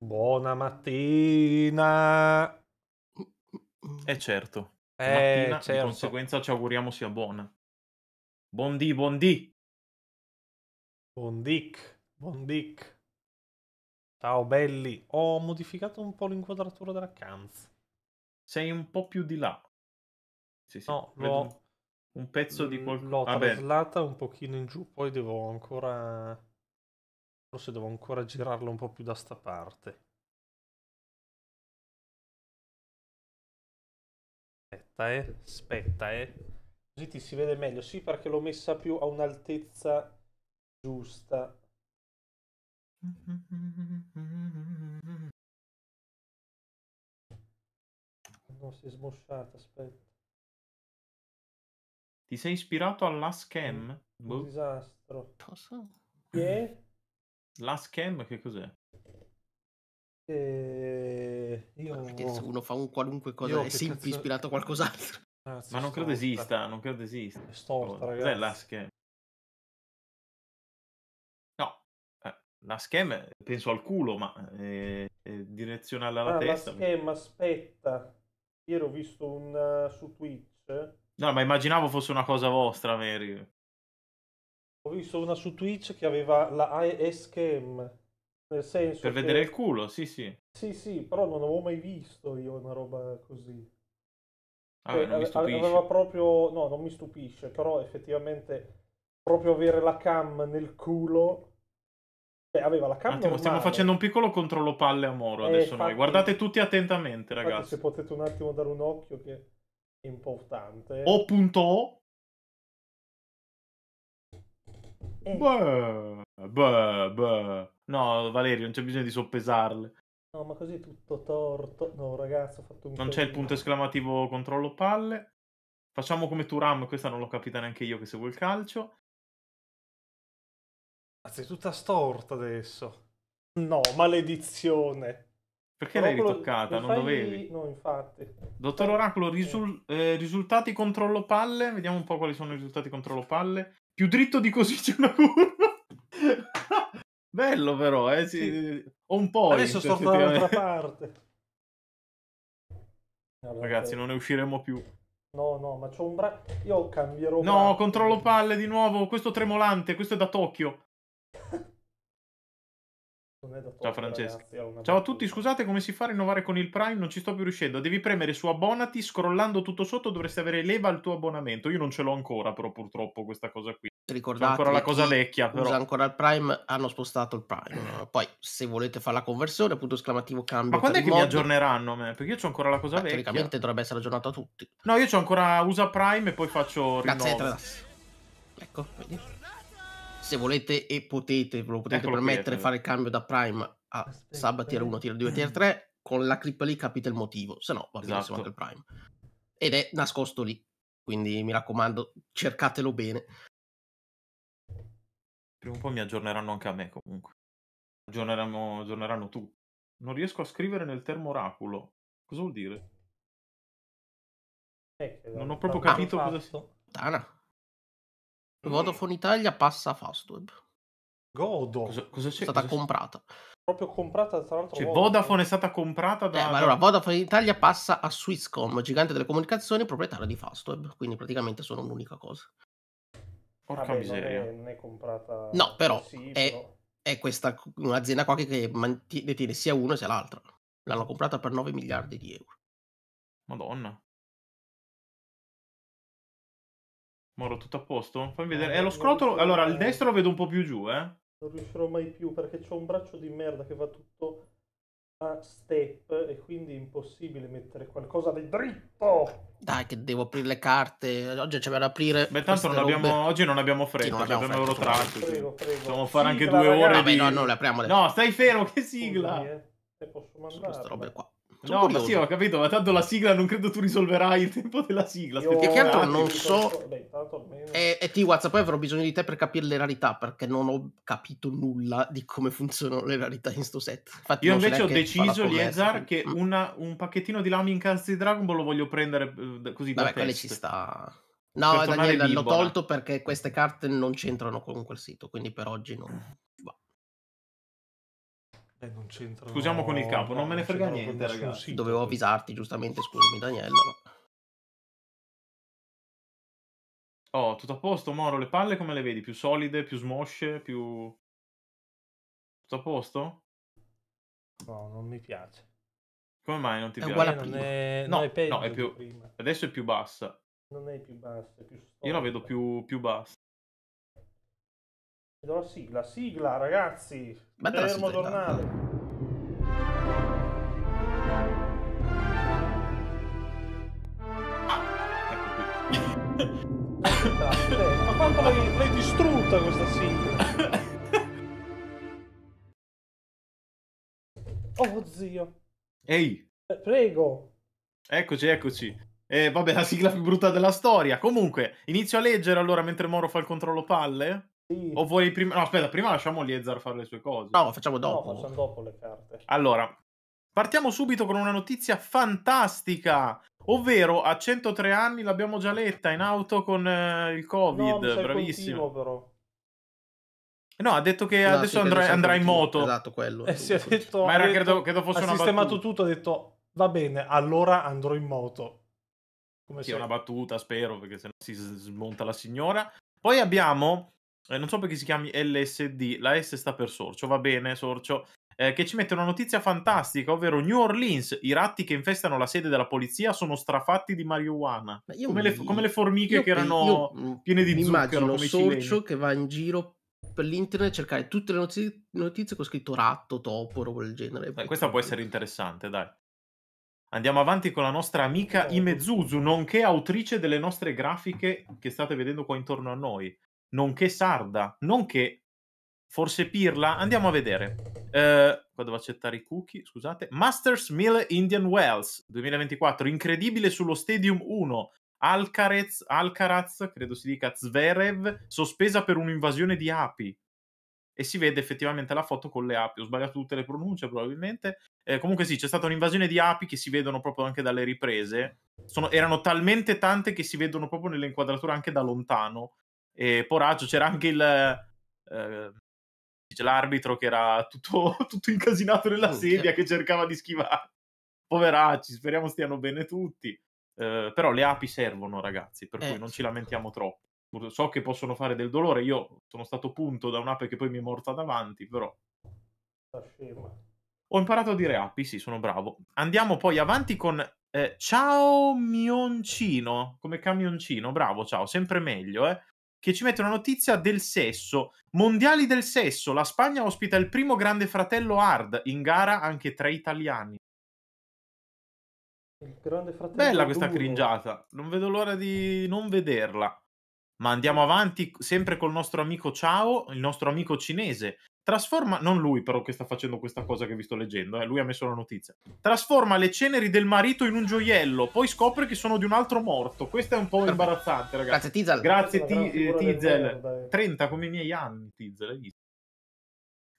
Buona mattina. Eh certo. Eh, mattina, certo. Di conseguenza ci auguriamo sia buona. Buon buon di, di! Buon bondì. buon bondic. Ciao belli. Ho modificato un po' l'inquadratura della Canz. Sei un po' più di là. Sì, sì. No, l'ho... Un pezzo di qualcosa. L'ho ah, traslata un pochino in giù, poi devo ancora Forse devo ancora girarlo un po' più da sta parte. Aspetta, eh. Aspetta, eh. Così ti si vede meglio. Sì, perché l'ho messa più a un'altezza giusta. Non si è smosciata, aspetta. Ti sei ispirato alla scam? Un boh. disastro. Cosa? Che? La scam che cos'è? Eh, io... Perché se uno fa un qualunque cosa io è sempre cazzo... ispirato a qualcos'altro. Ragazzi, ah, Ma non credo storta. esista, non credo esista. È storta, oh, cos'è la scam? No, eh, la scam penso al culo, ma è, eh, è direzionale alla ah, testa. La scam, aspetta. Ieri ho visto un eh, su Twitch. No, ma immaginavo fosse una cosa vostra, Mary. Ho visto una su Twitch che aveva la AES cam. Nel senso. Per che... vedere il culo, sì, sì. Sì, sì, però non avevo mai visto io una roba così. Ah, che non cioè, mi stupisce. Aveva proprio. No, non mi stupisce, però effettivamente proprio avere la cam nel culo. Cioè, aveva la cam attimo, stiamo facendo un piccolo controllo palle a Moro eh, adesso infatti... noi. Guardate tutti attentamente, ragazzi. se potete un attimo dare un occhio che è importante. O.O Eh. Beh, beh, beh. No, Valerio, non c'è bisogno di soppesarle. No, ma così tutto torto. No, ragazzo, ho fatto un... Non c'è il punto esclamativo controllo palle. Facciamo come Turam, questa non l'ho capita neanche io che seguo il calcio. Anzi, è tutta storta adesso. No, maledizione. Perché l'hai ritoccata? Non dovevi? No, infatti. Dottor eh. Oracolo, risul... eh, risultati controllo palle. Vediamo un po' quali sono i risultati controllo palle. Più dritto di così c'è una curva. Bello però, eh? Sì. sì. Un po'. Adesso sto dall'altra parte. Allora, Ragazzi, non ne usciremo più. No, no, ma c'ho un braccio. Io cambierò. No, braccio. controllo eh. palle di nuovo. Questo tremolante, questo è da Tokyo. Ciao Francesca. Ragazzi, Ciao a tutti, scusate come si fa a rinnovare con il Prime, non ci sto più riuscendo. Devi premere su abbonati, scrollando tutto sotto dovresti avere leva al tuo abbonamento. Io non ce l'ho ancora, però purtroppo questa cosa qui. Ricordate ancora la cosa vecchia, però. Usa ancora il Prime, hanno spostato il Prime. Poi se volete fare la conversione, punto esclamativo cambio. Ma quando è che mod. mi aggiorneranno me? Perché io ho ancora la cosa Beh, vecchia. Teoricamente dovrebbe essere aggiornato a tutti. No, io ho ancora usa Prime e poi faccio rinnovo. Grazie, ecco, vedi se volete e potete, ve lo potete Eccolo permettere, qui, eh. fare il cambio da Prime a Aspetta. Sub tier 1, tier 2, tier 3, con la clip lì capite il motivo, se no va benissimo esatto. anche il Prime. Ed è nascosto lì, quindi mi raccomando, cercatelo bene. Prima o poi mi aggiorneranno anche a me comunque. Aggiorneranno, aggiorneranno tu. Non riesco a scrivere nel termo oraculo. Cosa vuol dire? Eh, non ho proprio capito cosa... Tana. Vodafone Italia passa a Fastweb. Godo. Cosa, cosa c'è? È stata cosa comprata. Proprio comprata, tra l'altro. Cioè, Vodafone, Vodafone è stata comprata da. Eh, ma allora Vodafone Italia passa a Swisscom, gigante delle comunicazioni, proprietario di Fastweb. Quindi praticamente sono un'unica cosa. Porca Vabbè, miseria. Non è, non è comprata. No, però sì, è, però... è questa un'azienda qua che, che mantiene, detiene sia uno sia l'altro. L'hanno comprata per 9 miliardi di euro. Madonna. Moro, tutto a posto? Fammi eh, vedere. Eh, lo scrotolo... Allora, il destro lo vedo un po' più giù, eh. Non riuscirò mai più perché c'ho un braccio di merda che va tutto a step e quindi è impossibile mettere qualcosa di dritto. Dai, che devo aprire le carte. Oggi c'è vado aprire. Beh, tanto non abbiamo... oggi non abbiamo fretta. Non cioè, abbiamo abbiamo Eurotrack. Prego, prego. Dobbiamo fare sigla, anche due ragazzi. ore. Vabbè, no, no, le apriamo adesso. No, stai fermo, che sigla. Scusi, eh. Te posso mandare. Sono queste robe qua no, curioso. ma sì, ho capito, ma tanto la sigla non credo tu risolverai il tempo della sigla. Io... Perché altro non so... Beh, tanto... E, e eh, eh, ti WhatsApp, poi avrò bisogno di te per capire le rarità, perché non ho capito nulla di come funzionano le rarità in sto set. Infatti, Io invece ho deciso, Liezar, che mm. una, un pacchettino di lami in Cast di Dragon Ball lo voglio prendere eh, così da Vabbè, quelle ci sta... No, Daniele, l'ho tolto perché queste carte non c'entrano con quel sito, quindi per oggi non... Eh, non c'entra. Scusiamo con il campo, non me ne frega niente, ragazzi. Dovevo avvisarti, giustamente, scusami, Daniello. Oh, tutto a posto, Moro. Le palle come le vedi? Più solide, più smosce, più... Tutto a posto? No, non mi piace. Come mai non ti è piace? Eh, non è... No, no, è no, è più... Adesso è più bassa. Non è più bassa, è più Io la vedo più, più bassa. Vedo la sigla, sigla ragazzi! Mette Fermo tornale! Ah, ecco qui. Ma quanto l'hai distrutta questa sigla? Oh zio! Ehi! Eh, prego! Eccoci, eccoci. Eh, vabbè, la sigla più brutta della storia. Comunque, inizio a leggere allora mentre Moro fa il controllo palle. Sì. O vuoi prima... No, aspetta, prima lasciamo Liezar fare le sue cose. No, facciamo dopo. No, facciamo dopo le carte. Allora, partiamo subito con una notizia fantastica. Ovvero, a 103 anni l'abbiamo già letta in auto con eh, il Covid. No, Bravissimo. Continuo, però. No, ha detto che no, adesso sì, andrà, andrà in moto. Esatto, quello. Eh, si è detto, Ma era detto, credo, credo fosse una sistemato battuta. tutto, ha detto va bene, allora andrò in moto. Come sì, se... una battuta, spero, perché se no si smonta la signora. Poi abbiamo eh, non so perché si chiami LSD, la S sta per Sorcio, va bene Sorcio, eh, che ci mette una notizia fantastica, ovvero New Orleans, i ratti che infestano la sede della polizia sono strafatti di marijuana, come, mi... le, come, le, formiche che erano io... Mm, piene di mi zucchero. Immagino Sorcio cileni. che va in giro per l'internet a cercare tutte le notizie, notizie con scritto ratto, topo, roba del genere. Eh, questa può essere interessante, dai. Andiamo avanti con la nostra amica Imezuzu, nonché autrice delle nostre grafiche che state vedendo qua intorno a noi nonché sarda, nonché forse pirla. Andiamo a vedere. Eh, qua devo accettare i cookie, scusate. Masters Mill Indian Wells 2024, incredibile sullo Stadium 1. Alcarez, Alcaraz, credo si dica Zverev, sospesa per un'invasione di api. E si vede effettivamente la foto con le api. Ho sbagliato tutte le pronunce, probabilmente. Eh, comunque sì, c'è stata un'invasione di api che si vedono proprio anche dalle riprese. Sono, erano talmente tante che si vedono proprio nelle inquadrature anche da lontano. E Poraggio c'era anche il, eh, l'arbitro che era tutto, tutto incasinato nella sedia che cercava di schivare. Poveracci, speriamo stiano bene tutti. Eh, però le api servono, ragazzi, per eh. cui non ci lamentiamo troppo. So che possono fare del dolore. Io sono stato punto da un'ape che poi mi è morta davanti, però. Ho imparato a dire api, sì, sono bravo. Andiamo poi avanti con eh, ciao mioncino, come camioncino, bravo, ciao, sempre meglio, eh che ci mette una notizia del sesso. Mondiali del sesso, la Spagna ospita il primo grande fratello hard, in gara anche tra italiani. Il grande fratello Bella questa duro. cringiata, non vedo l'ora di non vederla. Ma andiamo avanti sempre col nostro amico Ciao, il nostro amico cinese, trasforma, non lui però che sta facendo questa cosa che vi sto leggendo, eh, lui ha messo la notizia, trasforma le ceneri del marito in un gioiello, poi scopre che sono di un altro morto, questo è un po' imbarazzante ragazzi. Grazie Tizel. Grazie ti- Tizel, bene, 30 come i miei anni Tizel, hai visto?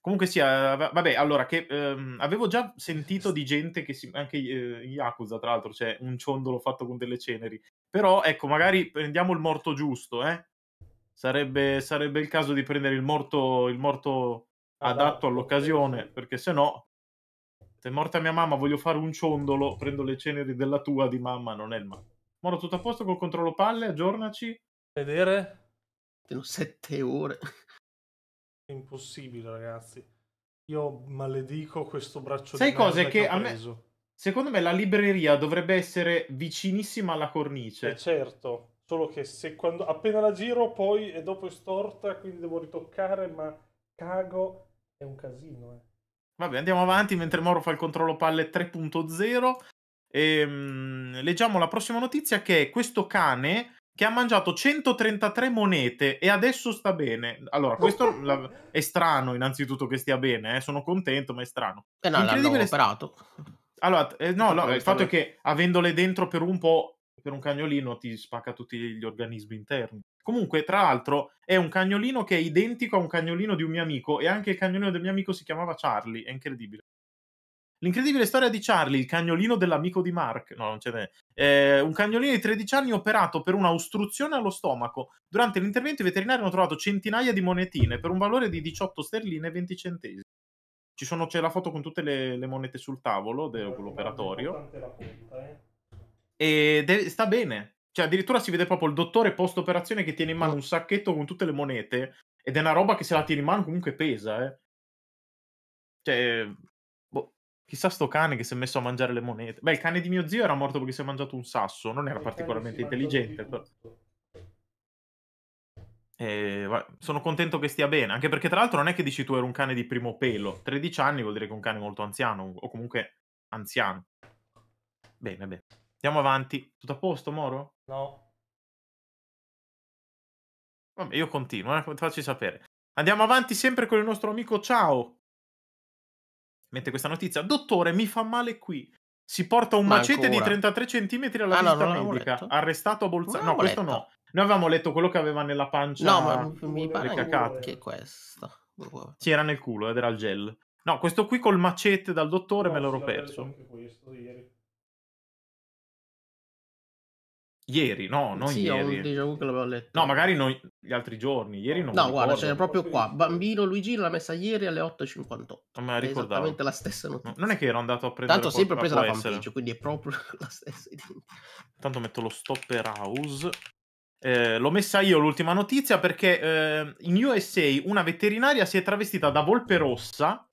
Comunque sia, vabbè, allora, che ehm, avevo già sentito di gente che si, anche eh, in Yakuza, tra l'altro, c'è un ciondolo fatto con delle ceneri. Però, ecco, magari prendiamo il morto giusto, eh? Sarebbe, sarebbe il caso di prendere il morto, il morto adatto all'occasione, perché se no, se è morta mia mamma, voglio fare un ciondolo, prendo le ceneri della tua di mamma, non è il male. Moro, tutto a posto col controllo palle, aggiornaci. Vedere? Sono sette ore. È impossibile, ragazzi. Io maledico questo braccio Sai di cose che, che a me... Secondo me la libreria dovrebbe essere vicinissima alla cornice. Eh certo, solo che se quando appena la giro poi è dopo è storta, quindi devo ritoccare, ma cago è un casino. Eh. Vabbè, andiamo avanti mentre Moro fa il controllo palle 3.0. E, ehm, leggiamo la prossima notizia che è questo cane che ha mangiato 133 monete e adesso sta bene. Allora, questo la, è strano innanzitutto che stia bene, eh. sono contento, ma è strano. E eh no, Incredibile... operato. Allora, eh, no, no, il fatto è che avendole dentro per un po', per un cagnolino, ti spacca tutti gli organismi interni. Comunque, tra l'altro, è un cagnolino che è identico a un cagnolino di un mio amico e anche il cagnolino del mio amico si chiamava Charlie, è incredibile. L'incredibile storia di Charlie, il cagnolino dell'amico di Mark. No, non ce n'è. Eh, un cagnolino di 13 anni operato per una ostruzione allo stomaco. Durante l'intervento i veterinari hanno trovato centinaia di monetine per un valore di 18 sterline e 20 centesimi. Ci sono, c'è la foto con tutte le, le monete sul tavolo dell'operatorio. Eh. E de, sta bene, cioè, addirittura si vede proprio il dottore post-operazione che tiene in mano ah. un sacchetto con tutte le monete. Ed è una roba che se la tiene in mano comunque pesa, eh. Cioè, boh, chissà sto cane che si è messo a mangiare le monete. Beh, il cane di mio zio era morto perché si è mangiato un sasso, non era il eh, certo, particolarmente intelligente, però... E, vabbè, sono contento che stia bene, anche perché tra l'altro non è che dici tu eri un cane di primo pelo, 13 anni vuol dire che è un cane molto anziano, o comunque anziano. Bene, bene. Andiamo avanti. Tutto a posto, Moro? No. Vabbè, io continuo, eh? ti faccio sapere. Andiamo avanti sempre con il nostro amico Ciao. Mette questa notizia. Dottore, mi fa male qui. Si porta un Ma macete ancora. di 33 cm alla ah, visita no, medica. Arrestato a Bolzano. No, questo letto. no. Noi avevamo letto quello che aveva nella pancia. No, ma mi pare cacate. che questo. Boh. Sì, era nel culo ed era il gel. No, questo qui col macete dal dottore no, me l'ero perso. Anche questo ieri. Ieri, no, non sì, ieri. Sì, ho déjà vu che l'avevo letto. No, magari non... gli altri giorni, ieri non No, guarda, c'era proprio qua. Bambino Luigi l'ha messa ieri alle 8.58. Non me la ricordavo. esattamente la stessa notizia. Non è che ero andato a prendere... Tanto ho sempre preso la fanpage, quindi è proprio la stessa identica. Tanto metto lo stopper house. Eh, l'ho messa io l'ultima notizia perché eh, in USA una veterinaria si è travestita da volpe rossa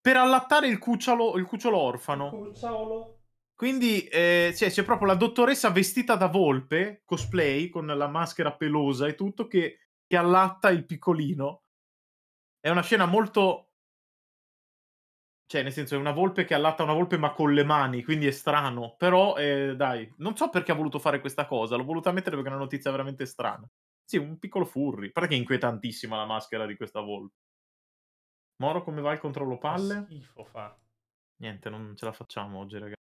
per allattare il cucciolo, il cucciolo orfano. Cucciolo. Quindi eh, cioè, c'è proprio la dottoressa vestita da volpe, cosplay, con la maschera pelosa e tutto, che, che allatta il piccolino. È una scena molto cioè nel senso è una volpe che allatta una volpe ma con le mani, quindi è strano, però eh, dai, non so perché ha voluto fare questa cosa, l'ho voluta mettere perché è una notizia veramente strana. Sì, un piccolo furri, guarda che è inquietantissima la maschera di questa volpe. Moro come va il controllo palle? Schifo fa. Niente, non ce la facciamo oggi ragazzi.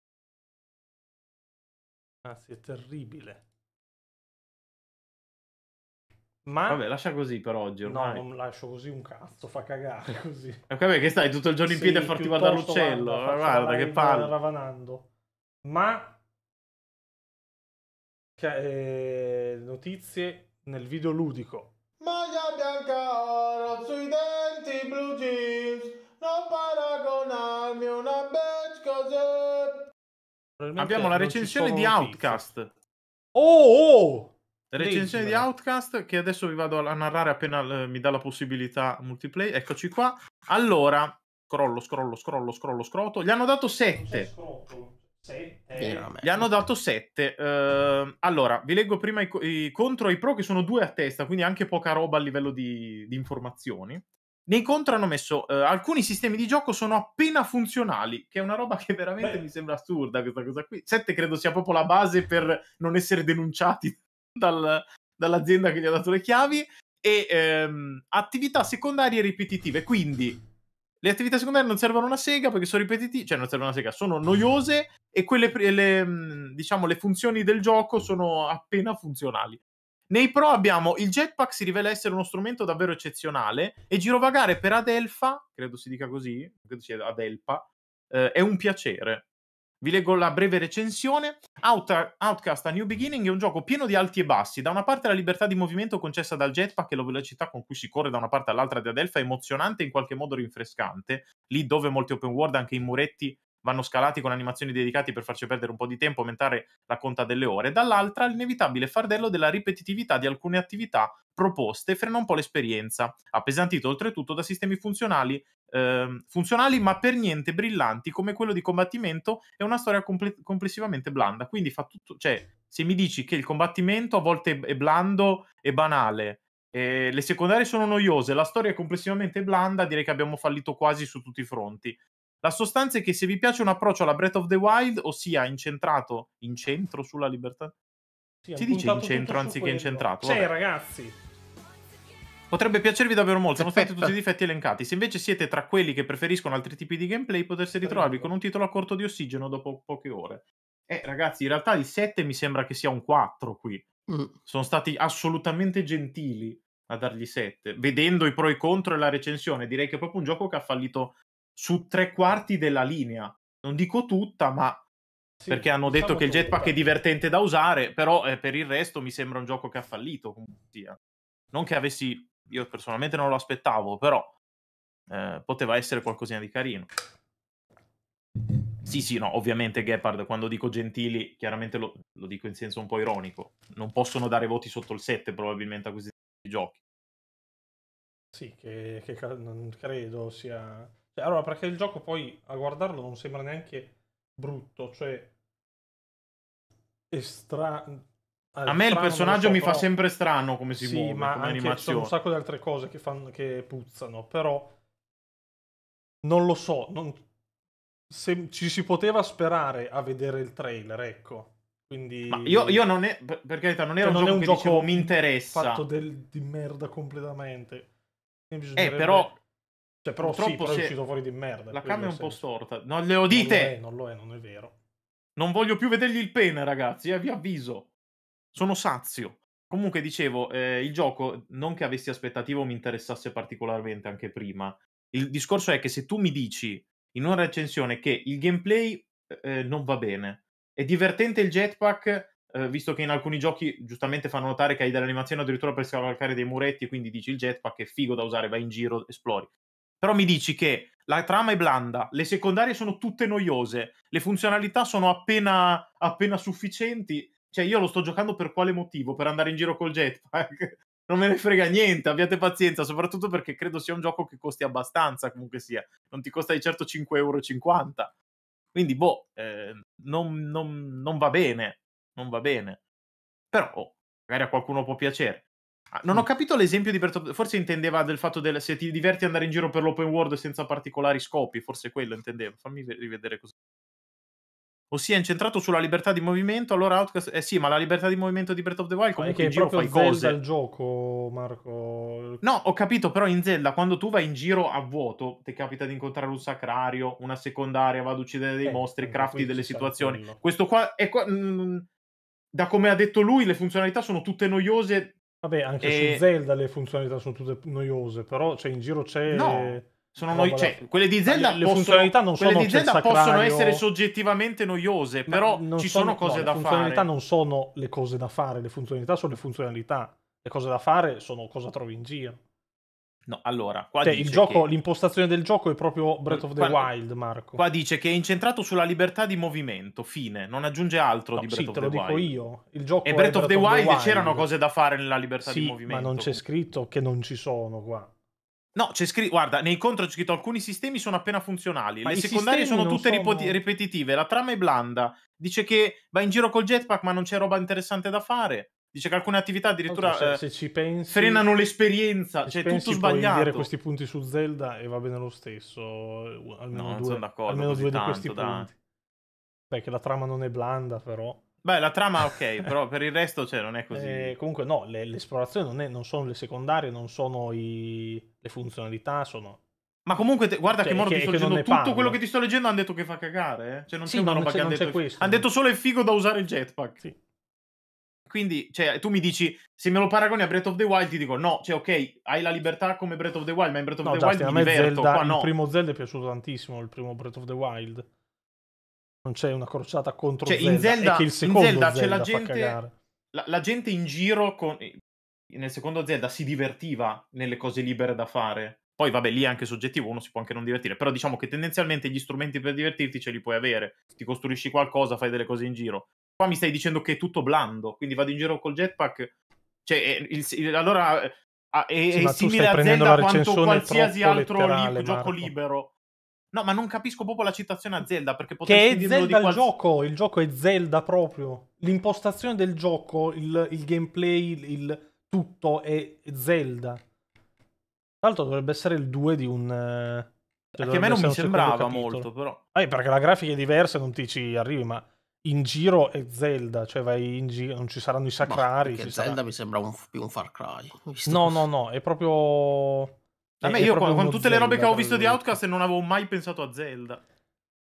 Ah sì, è terribile. Ma... Vabbè, lascia così per oggi ormai. No, non lascio così un cazzo, fa cagare così. E vabbè, che stai tutto il giorno in piedi sì, a farti guardare l'uccello. Eh, guarda che palle. Ravanando. Ma cioè, eh, notizie nel video ludico. Abbiamo oh, oh! la recensione di Outcast. Oh! oh! Recensione Legge. di Outcast che adesso vi vado a narrare appena eh, mi dà la possibilità multiplayer. Eccoci qua. Allora, scrollo, scrollo, scrollo, scrollo, scroto. Gli hanno dato 7. Gli hanno dato 7. Uh, ehm, allora, vi leggo prima i, i contro e i pro che sono due a testa, quindi anche poca roba a livello di, di informazioni. Nei contro hanno messo eh, alcuni sistemi di gioco sono appena funzionali, che è una roba che veramente Beh. mi sembra assurda questa cosa qui. 7 credo sia proprio la base per non essere denunciati dal, dall'azienda che gli ha dato le chiavi. E ehm, attività secondarie ripetitive, quindi le attività secondarie non servono una sega perché sono ripetitive, cioè non servono una sega, sono noiose e quelle, le, diciamo, le funzioni del gioco sono appena funzionali. Nei pro abbiamo il jetpack si rivela essere uno strumento davvero eccezionale e girovagare per Adelfa, credo si dica così, credo sia Adelpa, eh, è un piacere. Vi leggo la breve recensione. Out- Outcast A New Beginning è un gioco pieno di alti e bassi. Da una parte la libertà di movimento concessa dal jetpack e la velocità con cui si corre da una parte all'altra di Adelfa è emozionante e in qualche modo rinfrescante. Lì dove molti open world, anche i muretti vanno scalati con animazioni dedicate per farci perdere un po' di tempo, aumentare la conta delle ore, dall'altra l'inevitabile fardello della ripetitività di alcune attività proposte frena un po' l'esperienza, appesantito oltretutto da sistemi funzionali, eh, funzionali ma per niente brillanti come quello di combattimento e una storia comple- complessivamente blanda. Quindi fa tutto, cioè, se mi dici che il combattimento a volte è blando e banale, eh, le secondarie sono noiose, la storia è complessivamente blanda, direi che abbiamo fallito quasi su tutti i fronti. La sostanza è che se vi piace un approccio alla Breath of the Wild, ossia incentrato in centro sulla libertà. Sì, si dice in centro anziché incentrato. Cioè, ragazzi. Potrebbe piacervi davvero molto, nonostante tutti i difetti elencati. Se invece siete tra quelli che preferiscono altri tipi di gameplay, potreste ritrovarvi con un titolo a corto di ossigeno dopo poche ore. Eh, ragazzi, in realtà il 7 mi sembra che sia un 4 qui. Mm. Sono stati assolutamente gentili a dargli 7. Vedendo i pro e i contro e la recensione, direi che è proprio un gioco che ha fallito su tre quarti della linea. Non dico tutta, ma sì, perché hanno diciamo detto che il jetpack tutto. è divertente da usare, però eh, per il resto mi sembra un gioco che ha fallito comunque Non che avessi, io personalmente non lo aspettavo, però eh, poteva essere qualcosina di carino. Sì, sì, no, ovviamente Gepard, quando dico gentili, chiaramente lo, lo, dico in senso un po' ironico. Non possono dare voti sotto il 7 probabilmente a questi giochi. Sì, che, che non credo sia cioè, allora, perché il gioco poi a guardarlo non sembra neanche brutto, cioè è strano. Eh, a me il personaggio so, mi però... fa sempre strano come si sì, muove, ma come anche ci sono un sacco di altre cose che, fanno, che puzzano, però non lo so, non... Se ci si poteva sperare a vedere il trailer, ecco. Quindi... Ma io, io non è, per carità, non era cioè, un gioco un che gioco dicevo mi interessa. Fatto del, di merda completamente. Eh, però cioè, però Purtroppo sì, però è uscito fuori di merda. La cam è un po' storta. Non le odite! Non lo è, non lo è, non è vero. Non voglio più vedergli il pene, ragazzi, eh, vi avviso. Sono sazio. Comunque, dicevo, eh, il gioco, non che avessi aspettativa o mi interessasse particolarmente anche prima. Il discorso è che se tu mi dici in una recensione che il gameplay eh, eh non va bene, è divertente il jetpack, eh, visto che in alcuni giochi giustamente fanno notare che hai dell'animazione addirittura per scavalcare dei muretti, quindi dici il jetpack è figo da usare, vai in giro, esplori. Però mi dici che la trama è blanda, le secondarie sono tutte noiose, le funzionalità sono appena, appena sufficienti. Cioè, io lo sto giocando per quale motivo? Per andare in giro col jetpack? non me ne frega niente, abbiate pazienza, soprattutto perché credo sia un gioco che costi abbastanza, comunque sia. Non ti costa di certo 5,50 euro. Quindi, boh, eh, non, non, non, va bene, non va bene. Però, oh, magari a qualcuno può piacere. Ah, non ho mm. capito l'esempio di Bertoldo, forse intendeva del fatto del se ti diverti andare in giro per l'open world senza particolari scopi, forse quello intendeva. Fammi rivedere così. Ossia, è incentrato sulla libertà di movimento, allora Outcast... Eh sì, ma la libertà di movimento di Breath of the Wild comunque in giro fai cose. Zelda il gioco, Marco. No, ho capito, però in Zelda, quando tu vai in giro a vuoto, ti capita di incontrare un sacrario, una secondaria, vado a uccidere dei eh, mostri, ecco, crafti delle situazioni. Questo qua è... Qua... Mm, da come ha detto lui, le funzionalità sono tutte noiose Vabbè, anche e... su Zelda le funzionalità sono tutte noiose, però cioè, in giro c'è... No, sono noi... cioè, quelle di Zelda, le possono... funzionalità non quelle sono di cioè, Zelda possono essere soggettivamente noiose, però ci sono, sono cose no, da fare. Le funzionalità non sono le cose da fare, le funzionalità sono le funzionalità. Le cose da fare sono cosa trovi in giro. No, allora, qua cioè, dice gioco, che... l'impostazione del gioco è proprio Breath of the qua, Wild, Marco. Qua dice che è incentrato sulla libertà di movimento, fine, non aggiunge altro no, di Breath sì, of the Wild. te lo dico io. Il gioco e Breath, of, Breath the, Wild, Wild c'erano cose da fare nella libertà sì, di movimento. ma non c'è scritto che non ci sono qua. No, c'è scritto, guarda, nei contro c'è scritto alcuni sistemi sono appena funzionali, ma le secondarie sono tutte sono... ripetitive, la trama è blanda, dice che va in giro col jetpack ma non c'è roba interessante da fare. Dice che alcune attività addirittura allora, se, eh, se ci pensi, frenano l'esperienza, cioè è tutto sbagliato. Puoi dire questi punti su Zelda e va bene lo stesso, almeno no, due, almeno due tanto, di questi da... punti. Beh, che la trama non è blanda, però. Beh, la trama ok, però per il resto cioè, non è così. Eh, comunque no, le, esplorazioni non, è, non, sono le secondarie, non sono i, le funzionalità, sono... Ma comunque, te, guarda cioè, che morto che, sto leggendo, tutto parlo. quello che ti sto leggendo hanno detto che fa cagare, eh? Cioè non sì, c'è una roba c'è, che hanno detto... Questo, hanno detto solo è figo da usare il jetpack. Sì. Quindi, cioè, tu mi dici, se me lo paragoni a Breath of the Wild, ti dico no, cioè, ok, hai la libertà come Breath of the Wild, ma in Breath of no, the Wild mi diverto, Zelda, qua no. Il primo Zelda è piaciuto tantissimo, il primo Breath of the Wild. Non c'è una crociata contro cioè, Zelda, in Zelda, che il secondo Zelda, Zelda c'è la gente, la, la gente in giro con, eh, nel secondo Zelda si divertiva nelle cose libere da fare. Poi vabbè, lì è anche soggettivo, uno si può anche non divertire, però diciamo che tendenzialmente gli strumenti per divertirti ce li puoi avere, ti costruisci qualcosa, fai delle cose in giro qua mi stai dicendo che è tutto blando, quindi vado in giro col jetpack. Cioè, eh, il, il, allora eh, è, sì, è simile a Zelda quanto qualsiasi altro li- gioco libero. No, ma non capisco proprio la citazione a Zelda perché potresti che è Zelda di quals... il gioco, il gioco è Zelda proprio. L'impostazione del gioco, il, il gameplay, il, tutto è Zelda. Tra l'altro dovrebbe essere il 2 di un eh, cioè, Anche a me non mi sembrava molto, però. Eh, perché la grafica è diversa non ti ci arrivi, ma in giro è Zelda, cioè vai in giro, non ci saranno i sacrari. Perché Zelda sarà... mi sembra un, più un Far Cry. No, no, no, è proprio... A me, io con, tutte Zelda, le robe che ho visto di Outcast non avevo mai pensato a Zelda.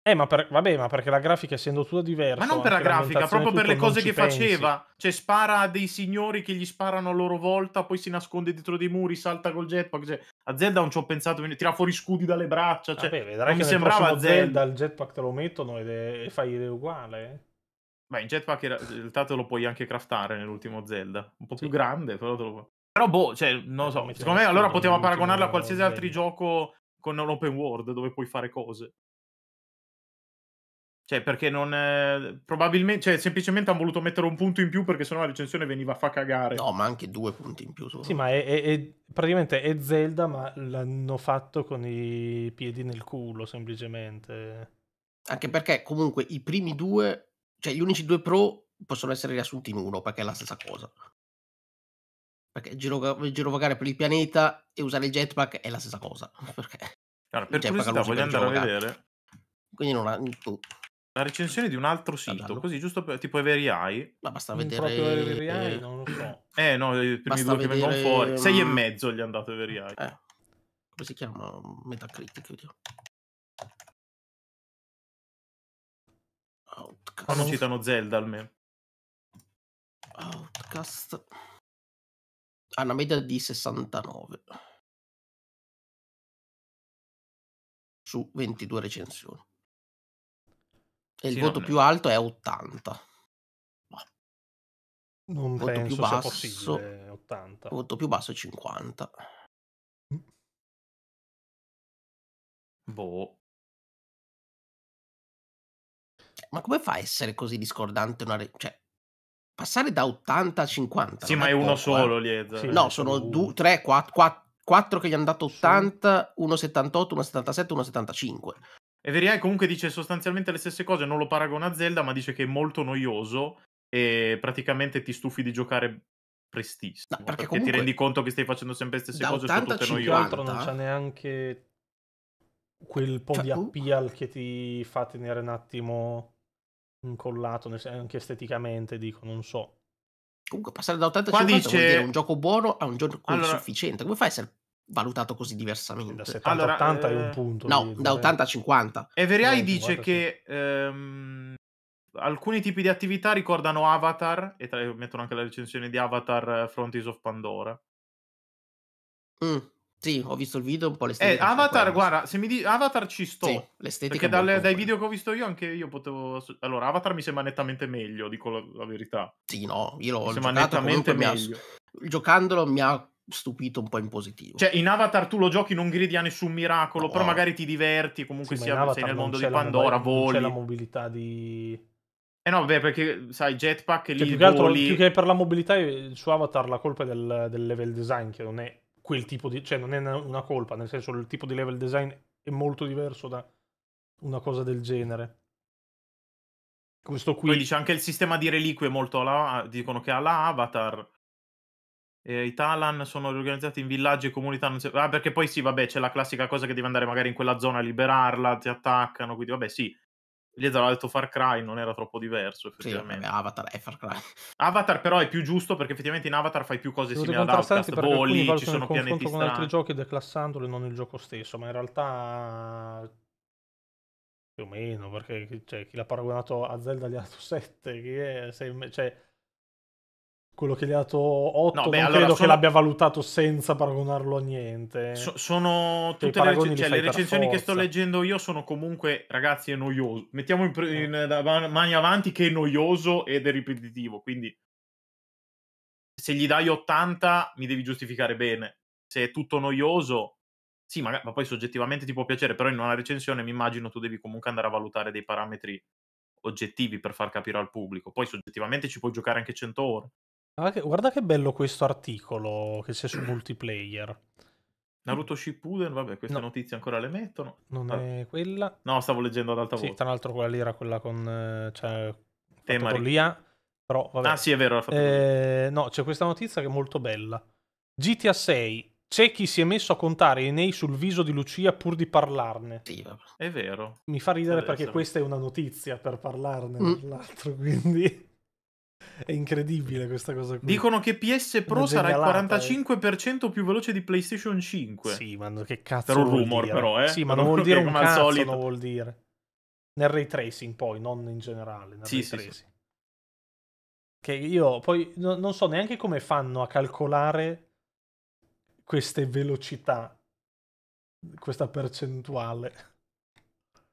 Eh, ma per, vabbè, ma perché la grafica essendo tutta diversa. Ma non per la grafica, proprio per le cose che pensi. faceva. Cioè, spara a dei signori che gli sparano a loro volta, poi si nasconde dietro dei muri, salta col jetpack. Cioè, a Zelda non ci ho pensato, tira fuori scudi dalle braccia. Cioè, vabbè, vedrai non che mi sembrava Zelda. il jetpack te lo mettono ed è, e fai uguale. Eh. Beh, in jetpack in realtà te lo puoi anche craftare nell'ultimo Zelda. Un po' sì. più grande, però te lo puoi. Però boh, cioè, non lo eh, so. Secondo me allora potevamo paragonarla a qualsiasi altro gioco con un open world dove puoi fare cose. Cioè, perché non. Eh, probabilmente. Cioè, semplicemente hanno voluto mettere un punto in più perché sennò la recensione veniva a fa cagare. No, ma anche due punti in più. Solo. Sì, ma è, è, è, praticamente è Zelda, ma l'hanno fatto con i piedi nel culo, semplicemente. Anche perché comunque i primi due. Cioè, gli unici due pro possono essere riassunti in uno perché è la stessa cosa. Perché girovagare giro per il pianeta e usare il jetpack è la stessa cosa. Perché. Allora, per curiosità, voglio andare a vedere. Quindi non ha. La recensione di un altro sito, Guardalo. così giusto per, tipo Every Eye. Ma basta non mm, vedere... Proprio Every Eye, non lo so. Eh no, i primi basta due vedere... che vengono fuori. Sei e mezzo gli è andato Every Eye. Eh. Come si chiama? Metacritic, vediamo. Outcast. Quando citano Zelda almeno. Outcast. Ha una media di 69. Su 22 recensioni. E il sì, voto non... più alto è 80. No. Boh. Non voto penso più basso, 80. Voto più basso è 50. Mm. Boh. Ma come fa a essere così discordante una... Re... Cioè, passare da 80 a 50. Sì, ma è, è uno poco, eh. solo, eh. Sì, no, sono 2, 3, 4, 4, 4 che gli hanno dato 80, sì. 1,78, 1,77, 1,75. E Every comunque dice sostanzialmente le stesse cose, non lo paragona a Zelda, ma dice che è molto noioso e praticamente ti stufi di giocare prestissimo. No, perché, perché ti rendi conto che stai facendo sempre le stesse cose, sono tutte noiose. Tra l'altro non c'è neanche quel po' cioè, di uh. appeal che ti fa tenere un attimo incollato, anche esteticamente, dico, non so. Comunque passare da 80 a 50 dice... vuol dire un gioco buono a un gioco allora... insufficiente. Come fa a essere valutato così diversamente. Da 70 allora, 80 eh... è un eh, punto. No, da 80 a 50. Everai dice 50, che ehm, alcuni tipi di attività ricordano Avatar, e tra, mettono anche la recensione di Avatar eh, Frontiers of Pandora. Mm, sì, ho visto il video un po' eh, l'estetica. Eh, Avatar, guarda, se mi dici Avatar ci sto. Sì, l'estetica. Perché dalle, dai video che ho visto io anche io potevo... Allora, Avatar mi sembra nettamente meglio, dico la, la verità. Sì, no, io l'ho mi giocato nettamente meglio. Mi ha... Giocandolo mi ha stupito un po' in positivo. Cioè, in Avatar tu lo giochi, non gridi a nessun miracolo, no. però magari ti diverti, comunque sì, sia, sei nel mondo di Pandora, voli. voli. C'è la mobilità di... Eh no, beh, perché sai, jetpack e cioè, più, che altro, voli... più che per la mobilità eh, su Avatar la colpa è del, del, level design, che non è quel tipo di... cioè non è una colpa, nel senso il tipo di level design è molto diverso da una cosa del genere. Questo qui... Poi dice anche il sistema di reliquie molto alla... dicono che ha la Avatar eh, i Talan sono riorganizzati in villaggi e comunità. Non si... Ah, perché poi sì, vabbè, c'è la classica cosa che devi andare magari in quella zona a liberarla, ti attaccano, quindi vabbè, sì. Lì ha detto Far Cry, non era troppo diverso effettivamente. Sì, Avatar è Far Cry. Avatar però è più giusto perché effettivamente in Avatar fai più cose simili ad Outcast, voli, ci sono pianeti strani. con strani. altri giochi declassandoli, non il gioco stesso, ma in realtà più o meno, perché cioè, chi l'ha paragonato a Zelda gli ha dato 7, che è, sei, cioè, quello che gli ha dato 8 no, beh, allora credo sono... che l'abbia valutato senza paragonarlo a niente so, sono cioè, tutte le, rec- cioè, le recensioni che sto leggendo io sono comunque ragazzi è noioso mettiamo in, eh. in, in, mani avanti che è noioso ed è ripetitivo quindi se gli dai 80 mi devi giustificare bene se è tutto noioso sì magari, ma poi soggettivamente ti può piacere però in una recensione mi immagino tu devi comunque andare a valutare dei parametri oggettivi per far capire al pubblico poi soggettivamente ci puoi giocare anche 100 ore Ah, che, guarda che bello questo articolo che c'è su multiplayer. Naruto Shippuden, vabbè, queste no. notizie ancora le mettono. Non vabbè. è quella. No, stavo leggendo ad alta voce. Sì, tra l'altro quella lì era quella con... Eh, cioè, Tema con l'IA. Però, vabbè. Ah sì, è vero. Eh, no, c'è questa notizia che è molto bella. GTA 6. C'è chi si è messo a contare i nei sul viso di Lucia pur di parlarne. Sì, vabbè. è vero. Mi fa ridere Adesso. perché questa è una notizia per parlarne, mm. l'altro, quindi... È incredibile questa cosa qui. Dicono che PS Pro Una sarà il 45% eh. più veloce di PlayStation 5. Sì, ma che cazzo Per un rumor dire. però, eh. Sì, ma non, non vuol dire un cazzo, solito. non vuol dire. Nel ray tracing poi, non in generale, nel sì, ray tracing. Sì, Che io poi no, non so neanche come fanno a calcolare queste velocità, questa percentuale.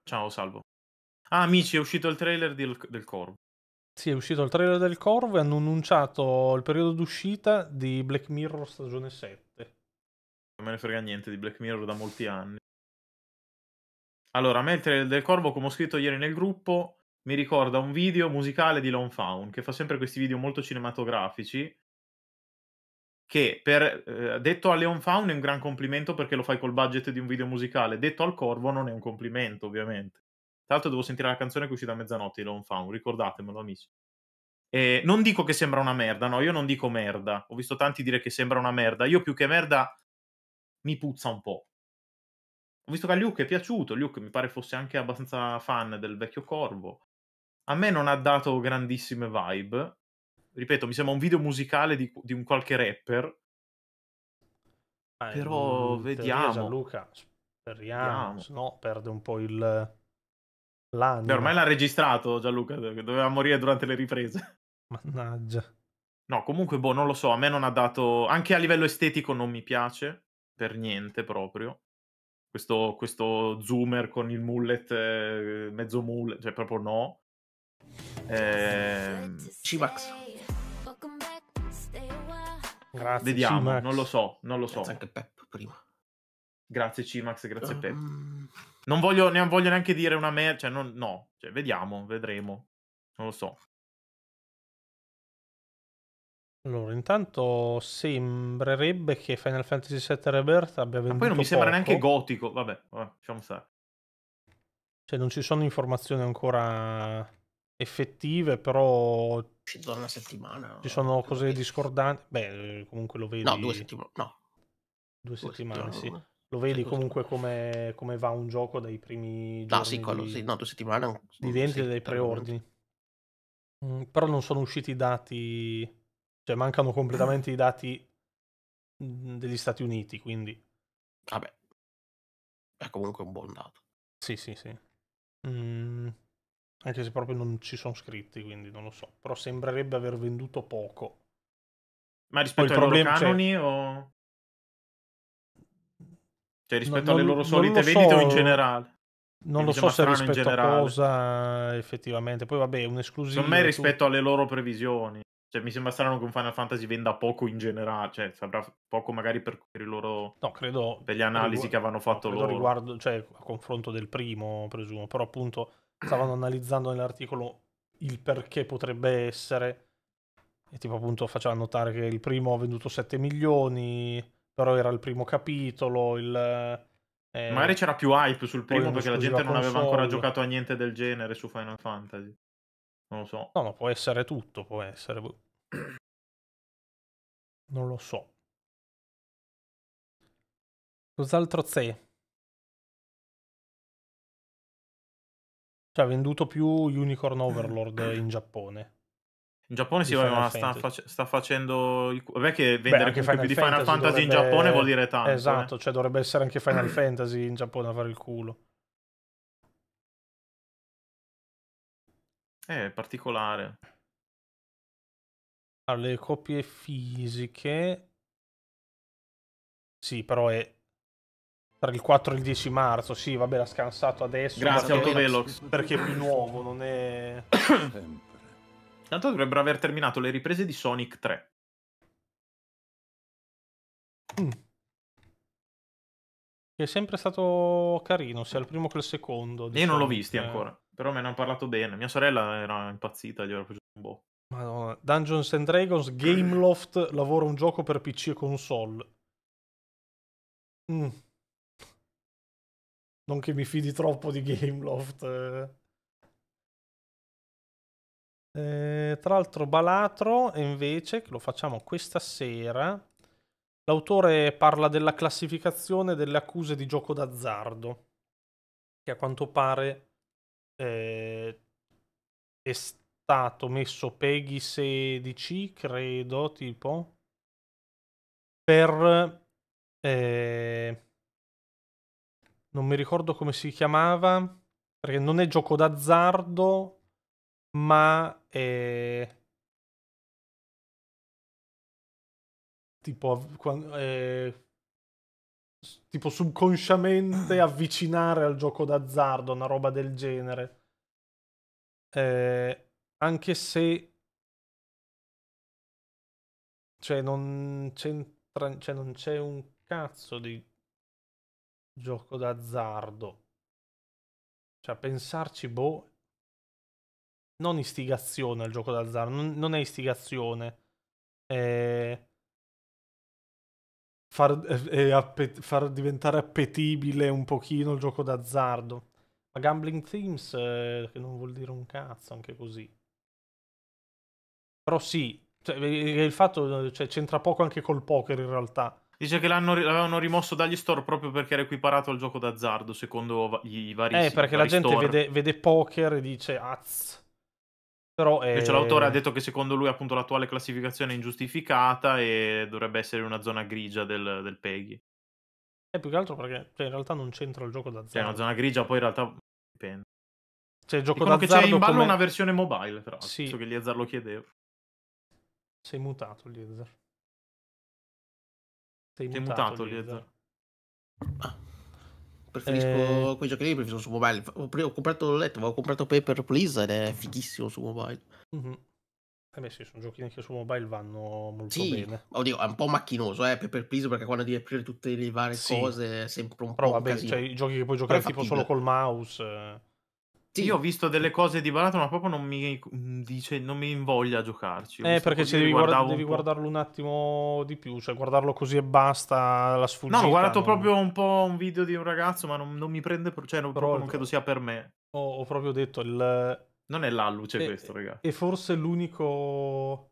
Ciao, salvo. Ah, amici, è uscito il trailer del, del Corvo. Sì, è uscito il trailer del Corvo e hanno annunciato il periodo d'uscita di Black Mirror stagione 7. Non me ne frega niente di Black Mirror da molti anni. Allora, a me il trailer del Corvo, come ho scritto ieri nel gruppo, mi ricorda un video musicale di Lone Faun, che fa sempre questi video molto cinematografici, che per, eh, detto a Leon Faun è un gran complimento perché lo fai col budget di un video musicale, detto al Corvo non è un complimento, ovviamente. Tra l'altro devo sentire la canzone che è uscita a mezzanotte di Lone Found, ricordatemelo amici. Eh, non dico che sembra una merda, no, io non dico merda. Ho visto tanti dire che sembra una merda. Io più che merda mi puzza un po'. Ho visto che a Luke è piaciuto, Luke mi pare fosse anche abbastanza fan del vecchio Corvo. A me non ha dato grandissime vibe. Ripeto, mi sembra un video musicale di, di un qualche rapper. Eh, Però vediamo. Luca, speriamo. speriamo. No, perde un po' il L'anima. Ormai l'ha registrato Gianluca, doveva morire durante le riprese. Mannaggia. No, comunque, boh, non lo so, a me non ha dato... Anche a livello estetico non mi piace, per niente proprio. Questo, questo zoomer con il mullet, eh, mezzo mullet, cioè proprio no. Eh... Civax. Grazie, Vediamo, Cimax. non lo so, non lo so. Anche Pep prima. Grazie Cimax, grazie Pep. Um... Ehm. Non voglio, non voglio neanche dire una merda, cioè non, no, cioè, vediamo, vedremo, non lo so. Allora, intanto sembrerebbe che Final Fantasy VII Rebirth abbia venduto. Ma poi non mi sembra poco. neanche gotico. Vabbè, vabbè, lasciamo stare. Cioè, non ci sono informazioni ancora effettive, però. È uscito una settimana. Ci sono cose discordanti. Beh, comunque lo vedi. No, due settimane. No. Due, due settimane, settimane, sì. Lo vedi comunque come, come, va un gioco dai primi giorni. No, sì, quello, di, sì, no, due settimane. Di vendita sì, dei preordini. Mm, però non sono usciti i dati, cioè mancano completamente i dati mm, degli Stati Uniti, quindi... Vabbè, è comunque un buon dato. Sì, sì, sì. Mm, anche se proprio non ci sono scritti, quindi non lo so. Però sembrerebbe aver venduto poco. Ma rispetto ai cioè canoni cioè, o... Cioè rispetto non, alle loro solite so, vendite o in generale? Non lo so se rispetto a cosa effettivamente. Poi vabbè, un'esclusiva. Secondo me rispetto tu... alle loro previsioni. Cioè, mi sembra strano che un Final Fantasy venda poco in generale, cioè saprà poco magari per, per, loro, no, credo, per gli analisi riguardo, che avevano fatto no, loro. Riguardo, cioè, a confronto del primo, presumo, però appunto stavano analizzando nell'articolo il perché potrebbe essere, e tipo appunto faceva notare che il primo ha venduto 7 milioni, però era il primo capitolo, il... Eh, eh Magari c'era più hype sul primo perché la gente non aveva ancora giocato a niente del genere su Final Fantasy. Non lo so. No, ma può essere tutto, può essere... Boh. non lo so. Cos'altro c'è? Cioè, ha venduto più Unicorn Overlord in Giappone. In Giappone si sì, ma sta, fac- sta, facendo... Il... Vabbè che vendere Beh, Final di Final Fantasy, Fantasy dovrebbe... in Giappone vuol dire tanto. Eh. Esatto, eh? cioè dovrebbe essere anche Final Fantasy in Giappone a fare il culo. Eh, particolare. Allora, ah, le copie fisiche... Sì, però è tra il 4 e il 10 marzo. Sì, vabbè, l'ha scansato adesso. Grazie, Autovelox. Perché è più nuovo, non è... Intanto dovrebbero aver terminato le riprese di Sonic 3. Mm. Che è sempre stato carino, sia il primo che il secondo. Diciamo. Io non l'ho diciamo, visti eh. ancora, però me ne hanno parlato bene. Mia sorella era impazzita, gli era piaciuto un po'. Madonna. Dungeons and Dragons Gameloft lavora un gioco per PC e console. Mm. Non che mi fidi troppo di Gameloft. Eh. Eh, tra l'altro Balatro invece, che lo facciamo questa sera, l'autore parla della classificazione delle accuse di gioco d'azzardo, che a quanto pare eh, è stato messo Peggy 16, credo, tipo, per... Eh, non mi ricordo come si chiamava, perché non è gioco d'azzardo, ma eh, tipo, eh, tipo subconsciamente avvicinare al gioco d'azzardo, una roba del genere. Eh, anche se cioè non c'entra cioè non c'è un cazzo di gioco d'azzardo cioè pensarci boh non istigazione il gioco d'azzardo, non, non è istigazione. È far, è appe, far diventare appetibile un pochino il gioco d'azzardo. Ma Gambling Themes, eh, che non vuol dire un cazzo, anche così. Però sì, cioè, il fatto cioè, c'entra poco anche col poker in realtà. Dice che l'avevano rimosso dagli store proprio perché era equiparato al gioco d'azzardo, secondo i vari Eh, perché la gente vede, vede, poker e dice azz. Però, eh... Invece l'autore ha eh, detto che secondo lui appunto l'attuale classificazione è ingiustificata e dovrebbe essere una zona grigia del, del Peggy. E eh, più che altro perché cioè, in realtà non c'entra il gioco d'azzardo. Cioè, è una zona grigia poi in realtà dipende. Cioè, il gioco Dicono d'azzardo che c'è in ballo come... una versione mobile, però. Sì. Penso che Liezer lo chiedeva. Sei mutato, Liezer. Sei, Sei mutato, mutato Liezer. Liezer. Preferisco eh... quei giochi lì, preferisco su mobile. Ho, ho comprato, l'ho letto, avevo comprato Paper Please ed è fighissimo su mobile. Mm-hmm. Eh beh sì, sono giochi anche su mobile vanno molto sì, bene. Oddio, è un po' macchinoso, eh, Paper Please, perché quando devi aprire tutte le varie sì. cose è sempre un Però, po' vabbè, un casino. Cioè, i giochi che puoi giocare tipo solo col mouse... Eh. Sì. Io ho visto delle cose di Barato, ma proprio non mi dice, non mi invoglia a giocarci. Eh, perché se devi, guarda, devi guardarlo un attimo di più, cioè guardarlo così e basta, la sfuggita. No, ho guardato non... proprio un po' un video di un ragazzo, ma non, non mi prende, cioè non, Però, non credo sia per me. Ho, ho proprio detto, il... non è la luce questo, ragazzi. E forse l'unico,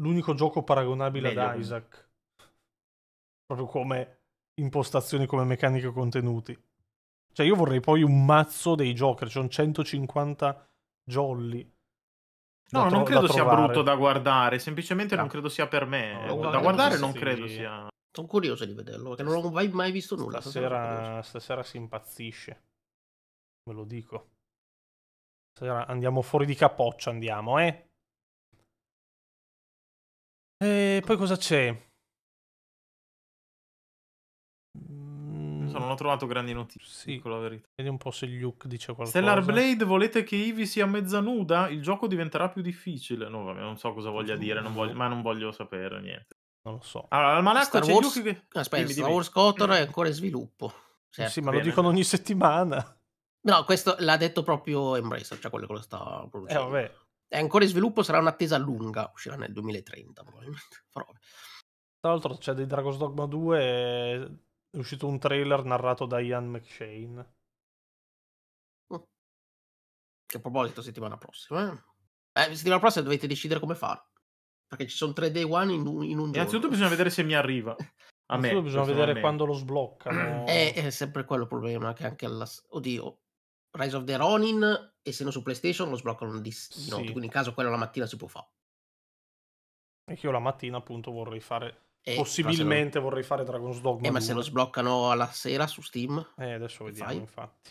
l'unico gioco paragonabile Meglio, ad Isaac. Quindi. Proprio come impostazioni, come meccaniche contenuti. Cioè, io vorrei poi un mazzo dei Joker, c'è un 150 jolly. No, non credo sia brutto da guardare, semplicemente ah. non credo sia per me. No, da guardare non credo sia. Sono curioso di vederlo, perché non ho mai, mai visto nulla. Stasera, stasera si impazzisce, ve lo dico. Stasera andiamo fuori di capoccia, andiamo, eh? E poi cosa c'è? so, cioè, non ho trovato grandi notizie. Sì, con la verità. Vedi un po' se Luke dice qualcosa. Stellar Blade, volete che Ivy sia mezza nuda? Il gioco diventerà più difficile. No, vabbè, non so cosa voglia dire, non voglio, ma non voglio sapere niente. Non lo so. Allora, al Manacco c'è Wars... Luke che... Aspetta, Star Wars Cotor è ancora in sviluppo. Certo. Sì, ma Bene. lo dicono ogni settimana. No, questo l'ha detto proprio Embracer, cioè quello che lo sta eh, producendo. Eh, vabbè. È ancora in sviluppo, sarà un'attesa lunga, uscirà nel 2030 probabilmente. Però... Tra l'altro c'è dei Dragon's Dogma 2 è uscito un trailer narrato da Ian McShane. Mm. Che a proposito, settimana prossima. Eh? eh, settimana prossima dovete decidere come fare. Perché ci sono tre day one in, un, in un Innanzitutto bisogna vedere se mi arriva. A me, bisogna vedere quando lo sbloccano. È, eh, è, sempre quello il problema. Che anche alla... Oddio, Rise of the Ronin, e se no su PlayStation, lo sbloccano di, sì. Quindi in caso quello la mattina si può fare. E che io la mattina appunto vorrei fare e Possibilmente lo... vorrei fare Dragon's Dogma. Eh, ma se lo sbloccano alla sera su Steam? Eh, adesso vediamo, fai? infatti.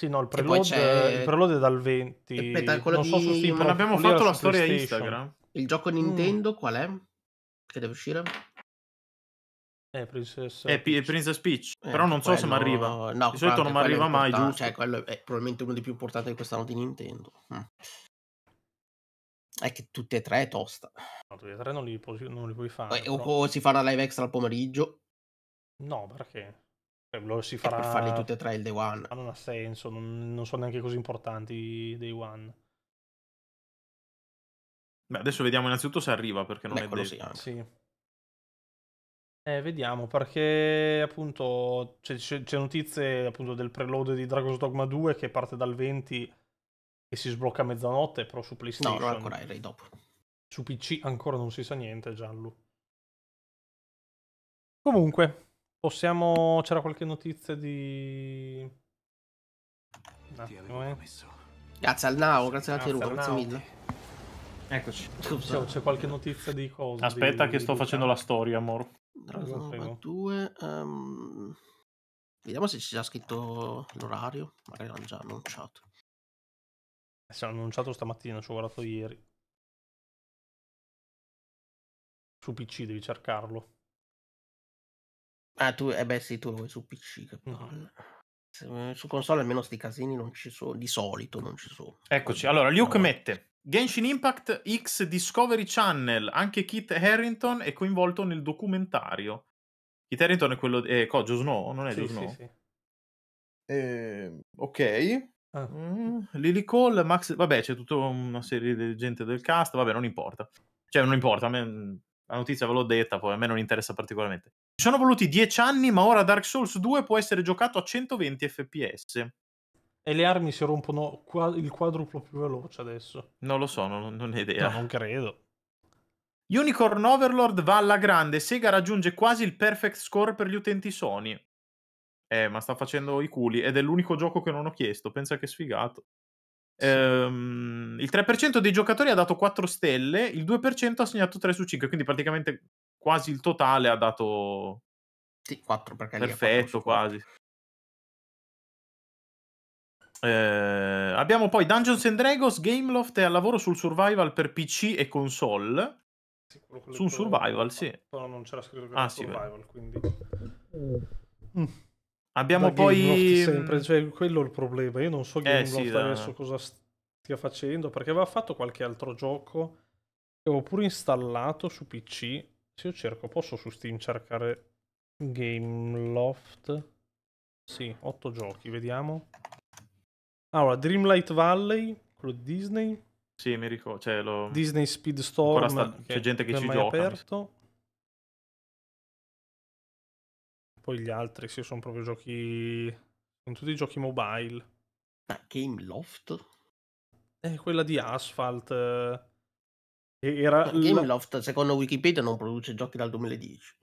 Sì, no, il preload, il preload è dal 20. Aspetta, quello non di... so su Steam, non abbiamo fatto la storia Instagram. Il gioco mm. Nintendo mm. qual è? Che deve uscire? È eh, Princess, eh, P- Princess Peach. Eh, Però non so se mi arriva. No, di solito non mi arriva mai, giusto? Cioè, quello è probabilmente uno dei più importanti di quest'anno di Nintendo. Mm. È che tutte e tre è tosta. No, tutte e tre non li, puoi, non li puoi fare. O, però... o, si farà live extra al pomeriggio. No, perché? Cioè, lo si farà... per farli tutte e tre il day one. Ma non ha senso, non, non sono neanche così importanti i day one. Beh, adesso vediamo innanzitutto se arriva, perché non Beh, è detto. Sì, sì. Eh, vediamo, perché appunto c'è, c'è, c'è notizie appunto del preload di Dragon's Dogma 2 che parte dal 20 che si sblocca a mezzanotte, però su PlayStation... No, ancora era dopo. Su PC ancora non si sa niente, Giallo. Comunque, possiamo... C'era qualche notizia di... Un attimo, eh. Grazie al Nao, grazie a te, grazie mille. Eccoci. C'è, c'è qualche notizia di cosa? Aspetta di, che di sto facendo la storia, amor. Dragonova 2. Um, vediamo se ci sia scritto l'orario. Magari l'hanno già annunciato. Eh, si è annunciato stamattina, ci ho guardato ieri. Su PC devi cercarlo. Ah, tu, eh beh, sì, tu lo vuoi su PC, che mhm. mm, Su console almeno sti casini non ci sono, di solito non ci sono. Eccoci, allora Luke no. mette Genshin Impact X Discovery Channel, anche Kit Harrington è coinvolto nel documentario. Kit Harrington è quello di eh, Joe Snow, non è sì, Joe Snow? Sì, sì. Eh, ok. Ah. Mm, Lily Cole, Max, vabbè, c'è tutta una serie di gente del cast, vabbè, non importa. Cioè, non importa, a me la notizia ve l'ho detta, poi a me non interessa particolarmente. Ci sono voluti 10 anni, ma ora Dark Souls 2 può essere giocato a 120 fps. E le armi si rompono qua- il quadruplo più veloce adesso. Non lo so, non, non ho idea. No, non credo. Unicorn Overlord va alla grande, Sega raggiunge quasi il perfect score per gli utenti Sony. Eh, ma sta facendo i culi ed è l'unico gioco che non ho chiesto. Pensa che sfigato. Sì. Ehm, il 3% dei giocatori ha dato 4 stelle, il 2% ha segnato 3 su 5, quindi praticamente quasi il totale ha dato sì, 4 perché perfetto 4 quasi. Eh, abbiamo poi Dungeons and Dragons, Gameloft è al lavoro sul survival per PC e console. Sì, su un survival, sì. Però non c'era scritto che ah, sì, survival, beh. quindi... Mm. Abbiamo poi... Sempre, mhmm, cioè, quello è il problema. Io non so Game eh, sì, da... adesso cosa stia facendo, perché aveva fatto qualche altro gioco che avevo pure installato su PC. Se io cerco, posso su Steam cercare Game Loft? Sì, otto giochi, vediamo. Allora, Dreamlight Valley, quello di Disney. Sì, mi ricordo. Cioè, lo... Disney Speedstorm. Sta... C'è gente che, ci gioca. Aperto. poi gli altri sì, sono proprio giochi. Sono tutti giochi mobile. Ma Game Loft? Eh, quella di Asphalt. Eh, era Game la... Loft, secondo Wikipedia, non produce giochi dal 2010.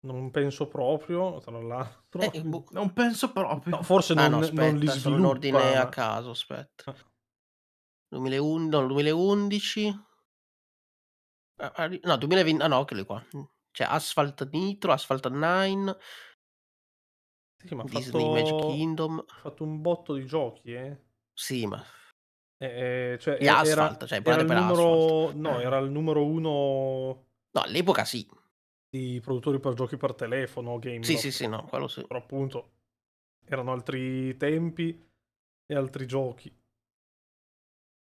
Non penso proprio, tra l'altro. Eh, bu- boh. non penso proprio. No, forse ah, non, no, aspetta, non li sviluppa. Sono ordine a caso, aspetta. 2011, ah. no, 2011. No, 2020, ah no, eccoli ah, qua. Cioè Asphalt Nitro, Asphalt 9, sì, ma Disney fatto... Magic Kingdom. Ha fatto un botto di giochi, eh? Sì, ma... Eh, eh cioè, e era, Asphalt, cioè, era, il numero... Asphalt. No, era il numero uno... No, all'epoca sì. Di produttori per giochi per telefono, game. Sì, sì, sì, no, quello sì. Però appunto erano altri tempi e altri giochi.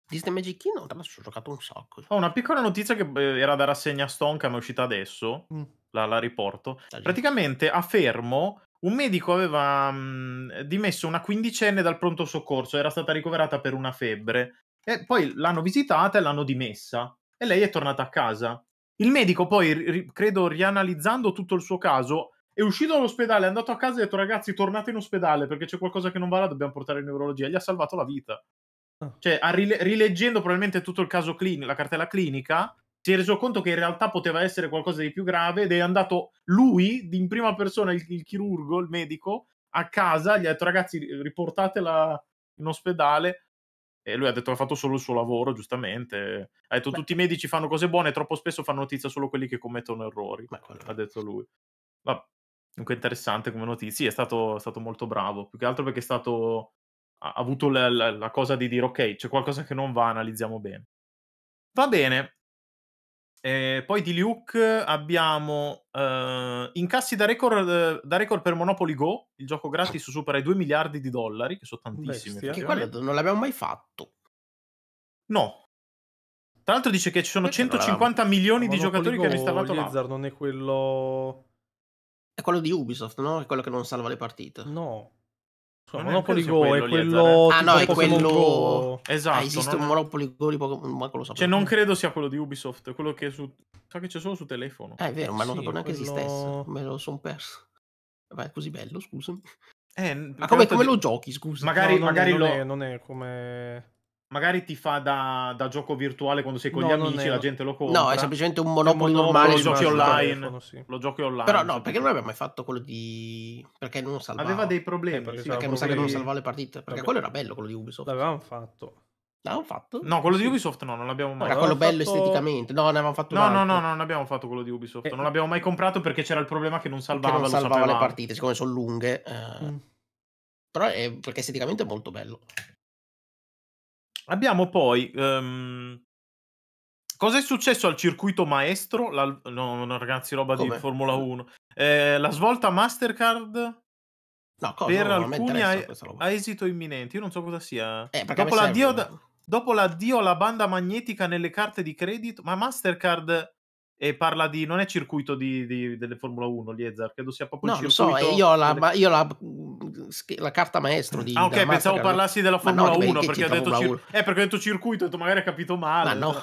Disney Magic Kingdom, tra l'altro, ho giocato un sacco. Ho oh, una piccola notizia che eh, era da rassegna stonca, ma è uscita adesso. Mm. La, la, riporto. La Praticamente a Fermo un medico aveva mh, mm, dimesso una quindicenne dal pronto soccorso, era stata ricoverata per una febbre. E poi l'hanno visitata e l'hanno dimessa. E lei è tornata a casa. Il medico poi, ri- credo, rianalizzando tutto il suo caso, è uscito dall'ospedale, è andato a casa e ha detto ragazzi tornate in ospedale perché c'è qualcosa che non va là, dobbiamo portare in neurologia. Gli ha salvato la vita. Ah. Cioè, rile- rileggendo probabilmente tutto il caso clinico, la cartella clinica, si è reso conto che in realtà poteva essere qualcosa di più grave ed è andato lui, in prima persona, il, il chirurgo, il medico, a casa, gli ha detto ragazzi riportatela in ospedale. E lui ha detto ha fatto solo il suo lavoro, giustamente. Ha detto Beh. tutti i medici fanno cose buone, troppo spesso fanno notizia solo quelli che commettono errori. Beh, ha detto lui. Ma comunque interessante come notizia, sì, è stato, è stato molto bravo. Più che altro perché è stato ha avuto la, la, la cosa di dire ok, c'è qualcosa che non va, analizziamo bene. Va bene, eh, poi di Luke abbiamo eh, incassi da record, da record, per Monopoly Go, il gioco gratis supera i 2 miliardi di dollari, che sono tantissimi. Bestia, che quello non l'abbiamo mai fatto. No. Tra l'altro dice che ci sono Perché 150 milioni Monopoly di giocatori Go, che hanno installato Blizzard non è quello... È quello di Ubisoft, no? È quello che non salva le partite. No. So, Monopoly Go quello è quello. Laser, eh? Ah, no, è Pokemon quello. Go. Esatto. Ah, esiste non... un Monopoly Go di Pokémon. Ma quello so cioè, non credo sia quello di Ubisoft. Quello che su. Sa che c'è solo su telefono. Eh, è vero, ma sì, non sapevo neanche quello... esistesse. Me lo sono perso. Vabbè, è così bello, scusami. Eh, ma come, come di... lo giochi, scusa? Magari, no, magari non, lo... È, non è come magari ti fa da, da, gioco virtuale quando sei con no, gli amici, la gente lo compra. No, è semplicemente un monopolio, normale. Lo giochi online. sì. Lo giochi online. Però no, perché non abbiamo mai fatto quello di... perché non salvava. Aveva dei problemi. Eh, perché, sì, perché mi che non salvava le partite. Perché Vabbè. quello era bello, quello di Ubisoft. L'avevamo fatto. L'avevamo fatto? No, quello di Ubisoft no, non l'abbiamo mai. Era quello fatto... bello esteticamente. No, ne avevamo fatto No, no, no, no, non abbiamo fatto quello di Ubisoft. Eh. Non l'abbiamo mai comprato perché c'era il problema che non salvava, non salvava le partite, siccome sono lunghe. Eh... Mm. Però è perché esteticamente è molto bello. Abbiamo poi um, Cosa è successo al circuito maestro? La, no, no, ragazzi, roba Come? di Formula 1. Eh, la svolta Mastercard no, cosa, per no, alcuni ha esito imminente. Io non so cosa sia. Eh, dopo, l'addio, dopo, l'addio, alla banda magnetica nelle carte di credito, ma Mastercard e parla di non è circuito di, di, delle Formula 1 Liezar, credo sia proprio no, circuito lo so, io ho la, delle... io la, mm, la carta maestro di Ah ok, pensavo Mastercard. parlassi della Formula no, 1 perché ho, detto cir- eh, perché ho detto circuito, ho detto magari ha capito male. Ma no.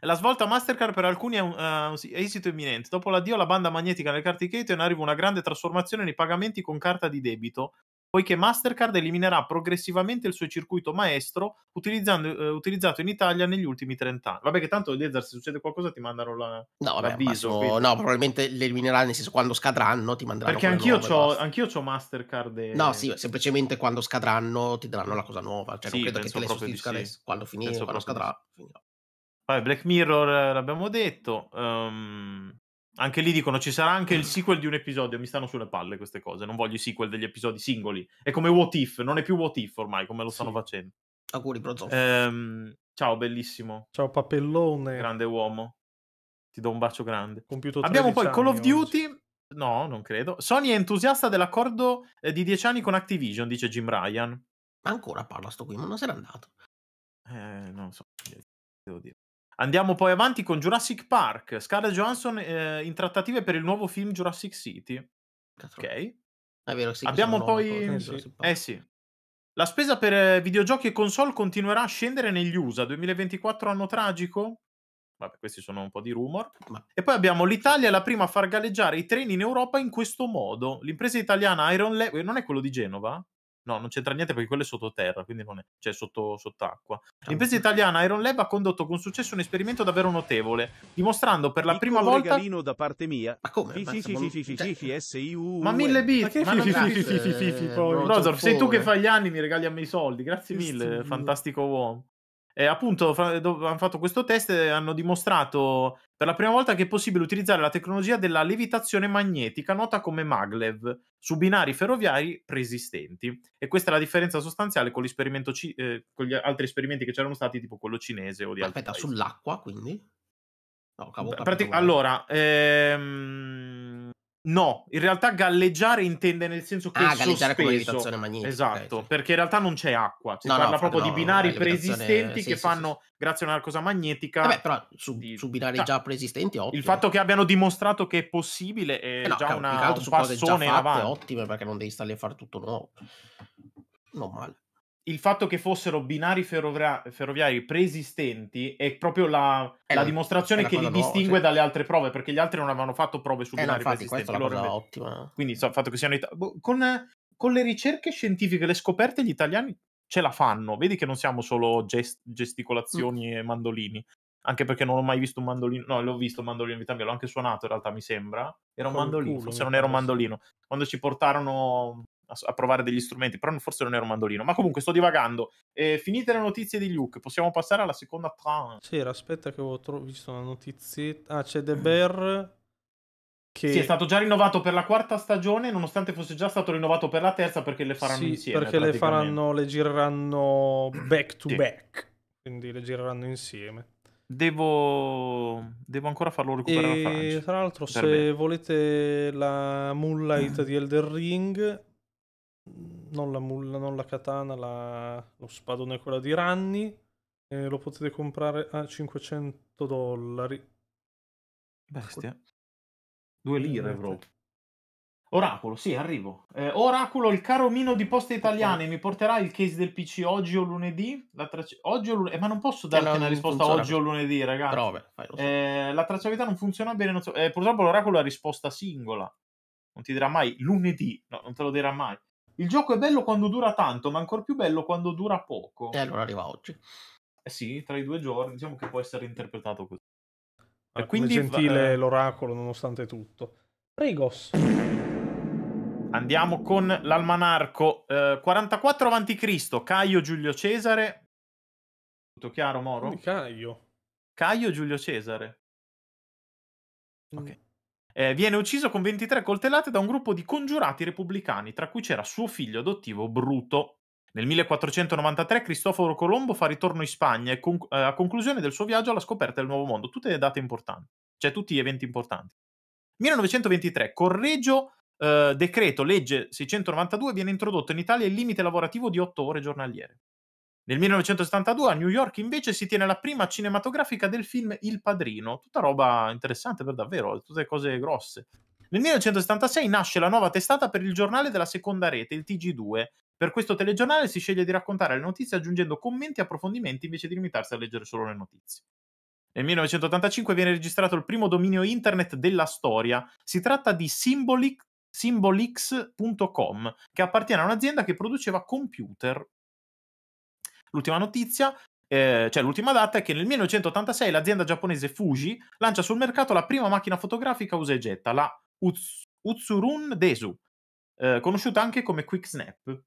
La svolta Mastercard per alcuni è un, uh, esito imminente. Dopo l'addio alla banda magnetica nel card ticket, in arriva una grande trasformazione nei pagamenti con carta di debito, poiché Mastercard eliminerà progressivamente il suo circuito maestro eh, utilizzato in Italia negli ultimi 30 anni. Vabbè che tanto Lezar se succede qualcosa ti mandano la, no, vabbè, l'avviso. Sono, no, probabilmente li eliminerà nel senso quando scadranno ti manderanno Perché anch'io, nuove, ho, anch'io ho Mastercard. E... No, sì, semplicemente quando scadranno ti daranno la cosa nuova. Cioè sì, non credo che te le sostituisca sì. Quando finisce, quando scadrà. Sì. Vabbè, Black Mirror eh, l'abbiamo detto. Um... Anche lì dicono ci sarà anche il sequel di un episodio, mi stanno sulle palle queste cose, non voglio i sequel degli episodi singoli. È come What If, non è più What If ormai, come lo stanno sì. facendo. Auguri, Prozoff. Ehm, ciao, bellissimo. Ciao, papellone. Grande uomo. Ti do un bacio grande. Compiuto Abbiamo poi Call of Duty. Oggi. No, non credo. Sony è entusiasta dell'accordo eh, di dieci anni con Activision, dice Jim Ryan. Ma ancora parla sto qui, ma non se n'è andato. Eh, non so, devo dire. Andiamo poi avanti con Jurassic Park. Scarlett Johansson eh, in trattative per il nuovo film Jurassic City. Ok. Ah, è vero, sì, Abbiamo poi... Eh sì. La spesa per eh, videogiochi e console continuerà a scendere negli USA. 2024 anno tragico? Vabbè, questi sono un po' di rumor. Ma... E poi abbiamo l'Italia la prima a far galleggiare i treni in Europa in questo modo. L'impresa italiana Iron Lab... Non è quello di Genova? No, non c'entra niente perché quello è sottoterra, quindi non è, cioè sotto, sott'acqua. L'impresa italiana Iron Lab ha condotto con successo un esperimento davvero notevole, dimostrando per la Piccolo prima volta... Un regalino da parte mia. Ma come? Fifi, fifi, fifi, fifi, S-I-U... Ma mille bit! Ma che fifi, fifi, fifi, fifi, sei tu che eh. fai gli anni mi regali a me i soldi, grazie mille, fantastico uomo eh, appunto fra- hanno fatto questo test e hanno dimostrato per la prima volta che è possibile utilizzare la tecnologia della levitazione magnetica, nota come maglev, su binari ferroviari preesistenti. E questa è la differenza sostanziale con, ci- eh, con gli altri esperimenti che c'erano stati, tipo quello cinese o di Aspetta, paesi. sull'acqua quindi? No, cavo, allora, ehm No, in realtà galleggiare intende nel senso che ah, galleggiare sospeso. come levitazione magnetica. Esatto, okay. perché in realtà non c'è acqua, si no, parla no, proprio no, di binari preesistenti sì, che sì, fanno sì. grazie a una cosa magnetica. Vabbè, però su, di... su binari cioè, già preesistenti ottimo. Il fatto che abbiano dimostrato che è possibile è eh già una, un su passone cose già fatte, avanti. ottime perché non devi stare a fare tutto nuovo. Non male il fatto che fossero binari ferrovia- ferroviari preesistenti è proprio la, eh, è la, dimostrazione che li distingue cioè... dalle altre prove, perché gli altri non avevano fatto prove su binari eh, no, infatti, preesistenti. Allora, ottima. Quindi so, il fatto che siano it- boh, con, con, le ricerche scientifiche, le scoperte, gli italiani ce la fanno. Vedi che non siamo solo gest- gesticolazioni mm. e mandolini. Anche perché non ho mai visto un mandolino, no, l'ho visto un mandolino in vita mia, l'ho anche suonato in realtà, mi sembra. Era un con mandolino, culo, forse non era un mandolino. Quando ci portarono a, provare degli strumenti, però forse non era un mandolino. Ma comunque sto divagando. Eh, finite le notizie di Luke, possiamo passare alla seconda tran. C'era, aspetta che ho tro- visto una notizietta. Ah, c'è De mm. Bear che... Sì, è stato già rinnovato per la quarta stagione, nonostante fosse già stato rinnovato per la terza, perché le faranno sì, insieme. Perché le faranno, le gireranno back to sì. back, quindi le gireranno insieme. Devo, Devo ancora farlo recuperare e... Tra l'altro, se me. volete la Moonlight di Elder Ring, non la mulla, non la katana, la, lo spadone è quella di Ranni. Eh, lo potete comprare a 500 dollari. Bestia. Ecco. Due lire, bro. Oracolo, sì, arrivo. Eh, oracolo, il caro Mino di Poste ecco Italiane mi porterà il case del PC oggi o lunedì? Tra... Oggi o lunedì? Eh, ma non posso eh, darti una risposta funziona. oggi o lunedì, ragazzi. Però, vabbè, fai, so. Eh, la tracciabilità non funziona bene. Non so... Eh, purtroppo l'oracolo ha risposta singola. Non ti dirà mai lunedì, no, non te lo dirà mai. Il gioco è bello quando dura tanto, ma ancora più bello quando dura poco. E allora arriva oggi. Eh sì, tra i due giorni, diciamo che può essere interpretato così. Ah, quindi gentile eh... l'oracolo, nonostante tutto. Pregos. Andiamo con l'almanarco. Eh, 44 Cristo, Caio Giulio Cesare. Tutto chiaro, Moro? Caio. Caio Giulio Cesare. Ok eh, viene ucciso con 23 coltellate da un gruppo di congiurati repubblicani, tra cui c'era suo figlio adottivo Bruto. Nel 1493 Cristoforo Colombo fa ritorno in Spagna e con- eh, a conclusione del suo viaggio alla scoperta del Nuovo Mondo, tutte le date importanti, cioè tutti gli eventi importanti. 1923 Correggio eh, decreto legge 692 viene introdotto in Italia il limite lavorativo di 8 ore giornaliere. Nel 1972 a New York invece si tiene la prima cinematografica del film Il Padrino, tutta roba interessante per davvero, tutte cose grosse. Nel 1976 nasce la nuova testata per il giornale della seconda rete, il TG2. Per questo telegiornale si sceglie di raccontare le notizie aggiungendo commenti e approfondimenti invece di limitarsi a leggere solo le notizie. Nel 1985 viene registrato il primo dominio internet della storia. Si tratta di Symbolic, Symbolix.com, che appartiene a un'azienda che produceva computer L'ultima notizia, eh, cioè l'ultima data, è che nel 1986 l'azienda giapponese Fuji lancia sul mercato la prima macchina fotografica usa e getta, la Uts- Utsurun Desu, eh, conosciuta anche come Quick Snap.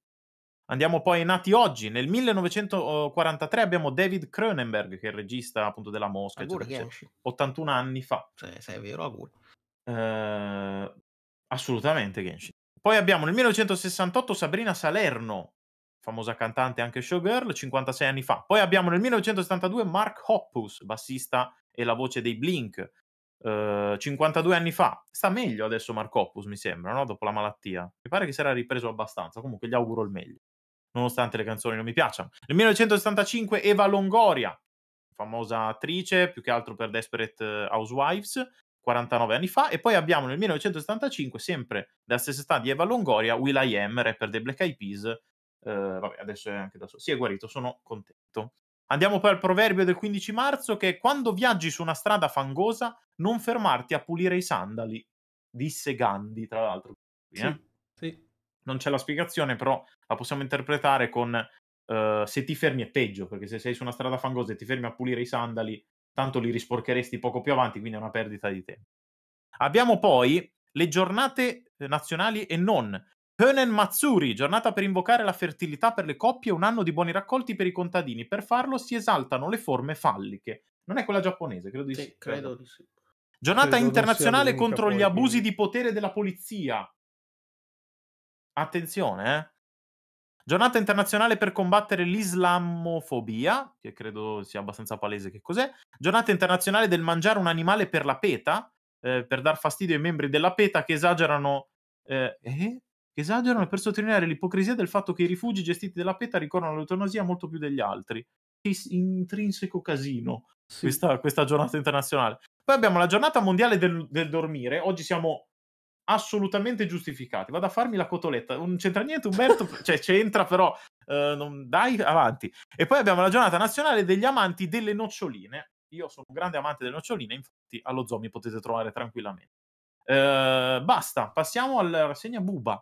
Andiamo poi ai nati oggi. Nel 1943 abbiamo David Cronenberg, che è il regista appunto della Mosca, eccetera, eccetera. 81 anni fa. Cioè, se è vero, auguri. Eh, assolutamente Genshin. Poi abbiamo nel 1968 Sabrina Salerno, famosa cantante anche showgirl, 56 anni fa. Poi abbiamo nel 1972 Mark Hoppus, bassista e la voce dei Blink, eh, 52 anni fa. Sta meglio adesso Mark Hoppus, mi sembra, no? dopo la malattia. Mi pare che si era ripreso abbastanza, comunque gli auguro il meglio, nonostante le canzoni non mi piacciono. Nel 1975 Eva Longoria, famosa attrice, più che altro per Desperate eh, Housewives, 49 anni fa, e poi abbiamo nel 1975, sempre della stessa età di Eva Longoria, Will I Am, rapper dei Black Eyed Peas, Ehm, vabbè, adesso è anche da solo. Si è guarito, sono contento. Andiamo poi al proverbio del 15 marzo che è quando viaggi su una strada fangosa non fermarti a pulire i sandali, disse Gandhi, tra l'altro. Sì, eh? sì. Non c'è la spiegazione, però la possiamo interpretare con uh, se ti fermi è peggio, perché se sei su una strada fangosa e ti fermi a pulire i sandali, tanto li risporcheresti poco più avanti, quindi è una perdita di tempo. Abbiamo poi le giornate eh, nazionali e non, Hönen Matsuri, giornata per invocare la fertilità per le coppie e un anno di buoni raccolti per i contadini. Per farlo si esaltano le forme falliche. Non è quella giapponese, credo di sì. sì credo. credo di sì. Giornata credo internazionale contro gli abusi quindi. di potere della polizia. Attenzione, eh. Giornata internazionale per combattere l'islamofobia, che credo sia abbastanza palese che cos'è. Giornata internazionale del mangiare un animale per la peta, eh, per dar fastidio ai membri della peta che esagerano. Eh, eh? Esagerano per sottolineare l'ipocrisia del fatto che i rifugi gestiti dalla PETA ricorrono all'eutanasia molto più degli altri. Che intrinseco casino sì. questa, questa, giornata internazionale. Poi abbiamo la giornata mondiale del, del dormire. Oggi siamo assolutamente giustificati. Vado a farmi la cotoletta. Non c'entra niente, Umberto, cioè c'entra, però eh, non... dai avanti. E poi abbiamo la giornata nazionale degli amanti delle noccioline. Io sono un grande amante delle noccioline, infatti allo zoo mi potete trovare tranquillamente. Eh, basta, passiamo alla rassegna Buba.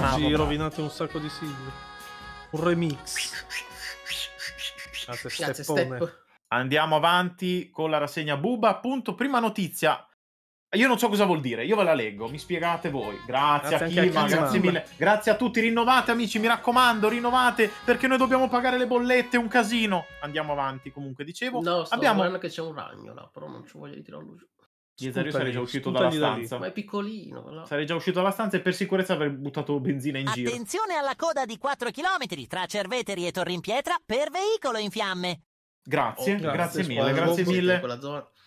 Oggi rovinate un sacco di sigle. Un remix. Piazza, step. Andiamo avanti con la rassegna Buba. Appunto, prima notizia. Io non so cosa vuol dire, io ve la leggo, mi spiegate voi. Grazie, grazie a Kima, grazie mille. Grazie a tutti, rinnovate amici, mi raccomando, rinnovate perché noi dobbiamo pagare le bollette, un casino. Andiamo avanti, comunque dicevo. No, sto abbiamo... che c'è un ragno là, però non ci voglio tirarlo giù. Ghiesario sarei già uscito dalla stanza. Da ma è piccolino. No? Sarei già uscito dalla stanza e per sicurezza avrei buttato benzina in Attenzione giro. Attenzione alla coda di 4 km tra Cerveteri e torri in pietra per veicolo in fiamme. Grazie, oh, grazie, grazie, mille, grazie mille.